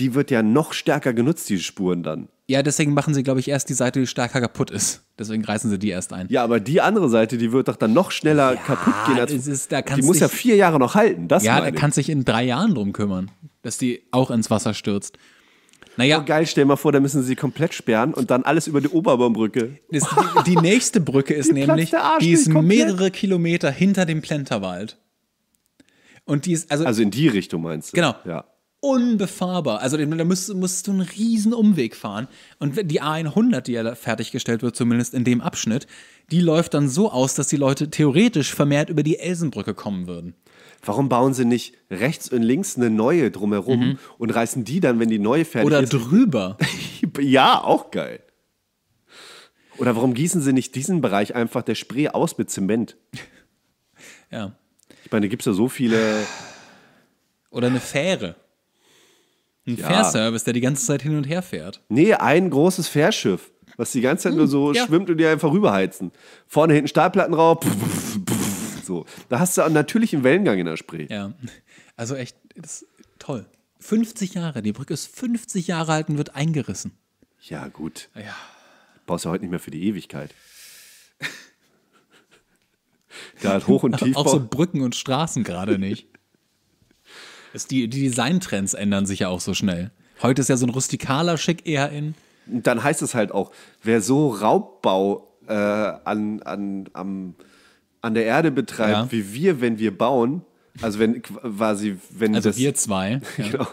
Die wird ja noch stärker genutzt, die Spuren dann. Ja, deswegen machen sie, glaube ich, erst die Seite, die stärker kaputt ist. Deswegen reißen sie die erst ein. Ja, aber die andere Seite, die wird doch dann noch schneller ja, kaputt gehen. Als, ist, da die muss ja vier Jahre noch halten. Das ja, da kannst du dich in drei Jahren drum kümmern, dass die auch ins Wasser stürzt. Naja. Oh geil, stell dir mal vor, da müssen sie komplett sperren und dann alles über die Oberbaumbrücke. die, die nächste Brücke ist die nämlich, die ist mehrere Kilometer hinter dem Plenterwald. Und die ist, also. Also in die Richtung meinst du? Genau. Ja. Unbefahrbar. Also da musst, müsstest du einen riesen Umweg fahren. Und die A100, die ja fertiggestellt wird, zumindest in dem Abschnitt, die läuft dann so aus, dass die Leute theoretisch vermehrt über die Elsenbrücke kommen würden. Warum bauen sie nicht rechts und links eine neue drumherum mhm. und reißen die dann, wenn die neue fertig Oder ist? Oder drüber. ja, auch geil. Oder warum gießen sie nicht diesen Bereich einfach der Spree aus mit Zement? ja. Ich meine, da gibt es ja so viele. Oder eine Fähre. Ein ja. Fährservice, der die ganze Zeit hin und her fährt. Nee, ein großes Fährschiff, was die ganze Zeit nur so hm, ja. schwimmt und die einfach rüberheizen. Vorne hinten Stahlplatten rauf. Pf, pf, pf, so, da hast du einen natürlichen Wellengang in der Spree. Ja, also echt, das ist toll. 50 Jahre, die Brücke ist 50 Jahre alt und wird eingerissen. Ja, gut. Ja. Baust ja heute nicht mehr für die Ewigkeit. da hat Hoch- und Tiefbau. Auch so Brücken und Straßen gerade nicht. die, die Designtrends ändern sich ja auch so schnell. Heute ist ja so ein rustikaler Schick eher in. Und dann heißt es halt auch, wer so Raubbau äh, an, an, am an der Erde betreibt, ja. wie wir, wenn wir bauen, also wenn quasi, wenn also das, wir zwei, genau,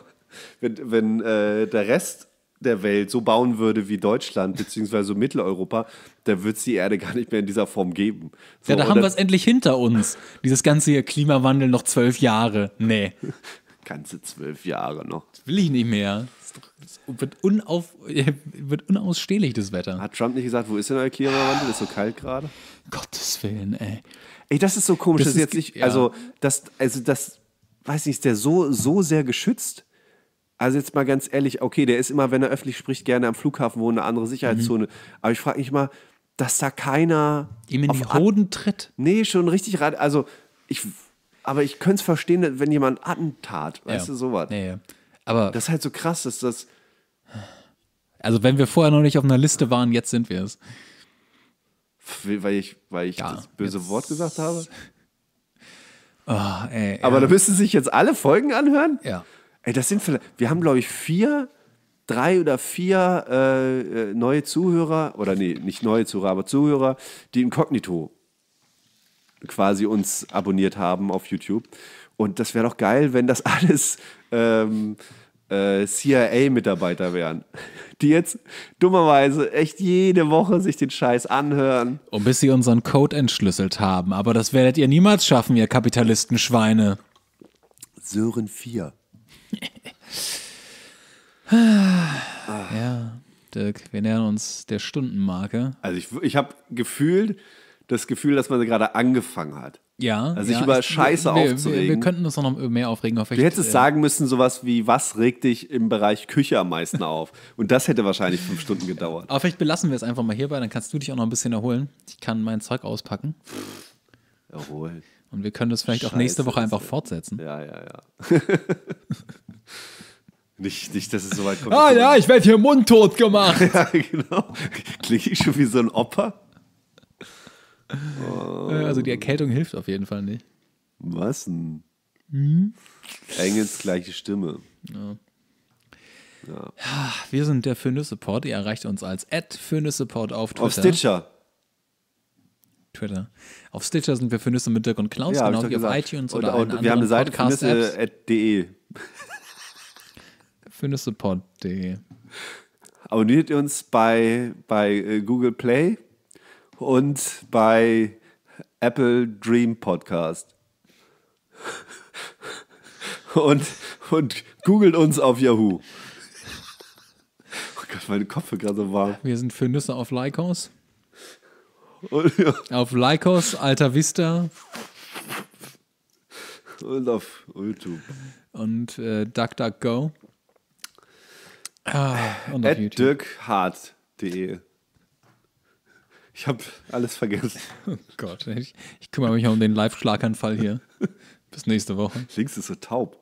wenn, wenn äh, der Rest der Welt so bauen würde wie Deutschland beziehungsweise Mitteleuropa, da wird es die Erde gar nicht mehr in dieser Form geben. So, ja, da haben wir es endlich hinter uns. Dieses ganze hier Klimawandel noch zwölf Jahre. Nee. ganze zwölf Jahre noch. Das will ich nicht mehr. Das, wird, unauf, wird unausstehlich, das Wetter. Hat Trump nicht gesagt, wo ist denn euer Klimawandel? Ist so kalt gerade? Gottes Willen, ey. Ey, das ist so komisch, das, das ist jetzt nicht, ja. also, das, also, das, weiß nicht, ist der so, so sehr geschützt? Also jetzt mal ganz ehrlich, okay, der ist immer, wenn er öffentlich spricht, gerne am Flughafen, wo eine andere Sicherheitszone. Mhm. Aber ich frage mich mal, dass da keiner ihm in die Hoden tritt. Nee, schon richtig. Also ich aber ich könnte es verstehen, wenn jemand Attentat, weißt ja. du, sowas. Nee, ja. aber das ist halt so krass, dass das. Also, wenn wir vorher noch nicht auf einer Liste waren, jetzt sind wir es. Weil ich, weil ich ja, das böse jetzt. Wort gesagt habe? Oh, ey, aber ja. da müssen sich jetzt alle Folgen anhören? Ja. Ey, das sind vielleicht, wir haben, glaube ich, vier, drei oder vier äh, äh, neue Zuhörer, oder nee, nicht neue Zuhörer, aber Zuhörer, die inkognito quasi uns abonniert haben auf YouTube. Und das wäre doch geil, wenn das alles ähm, äh, CIA-Mitarbeiter wären, die jetzt dummerweise echt jede Woche sich den Scheiß anhören. Und bis sie unseren Code entschlüsselt haben. Aber das werdet ihr niemals schaffen, ihr Kapitalistenschweine. Sören 4. ja, Dirk, wir nähern uns der Stundenmarke. Also ich, ich habe gefühlt, das Gefühl, dass man gerade angefangen hat. Ja. Also sich ja, über Scheiße wir, aufzuregen. Wir, wir, könnten uns noch mehr aufregen. Auf du hättest äh, sagen müssen, sowas wie, was regt dich im Bereich Küche am meisten auf? Und das hätte wahrscheinlich fünf Stunden gedauert. Aber vielleicht belassen wir es einfach mal hierbei, dann kannst du dich auch noch ein bisschen erholen. Ich kann mein Zeug auspacken. Erholen. Und wir können das vielleicht Scheiße, auch nächste Woche einfach fortsetzen. Ja, ja, ja. Nicht, nicht, dass es so weit kommt. Ah ja, ich werde hier mundtot gemacht. ja, genau. Klinge ich schon wie so ein Opfer? Äh, also die ähm. Erkältung hilft auf jeden Fall nicht. Was denn? Hm? Engels gleiche Stimme. Ja. Ja. Ah, wir sind der Föhne-Support. Ihr erreicht uns als @föhne-support auf Twitter. Auf Stitcher. Twitter. Auf Stitcher sind wir Föhnüsse mit Dirk und Klaus, ja, genau wie auf iTunes oder und, und wir haben eine Seite föhnüsse.de. Äh, föhnüssepod.de. Abonniert uns bei, bei äh, Google Play, und bei Apple Dream Podcast. Und, und googelt uns auf Yahoo. Oh Gott, meine Kopf wird gerade so warm. Wir sind für Nüsse auf Lycos. Und, ja. Auf Lycos, Alta Vista. Und auf YouTube. Und äh, DuckDuckGo. Ah, und At auf YouTube. dirkhart.de ich habe alles vergessen. Oh Gott, ich, ich kümmere mich um den Live-Schlaganfall hier. Bis nächste Woche. Links ist so taub.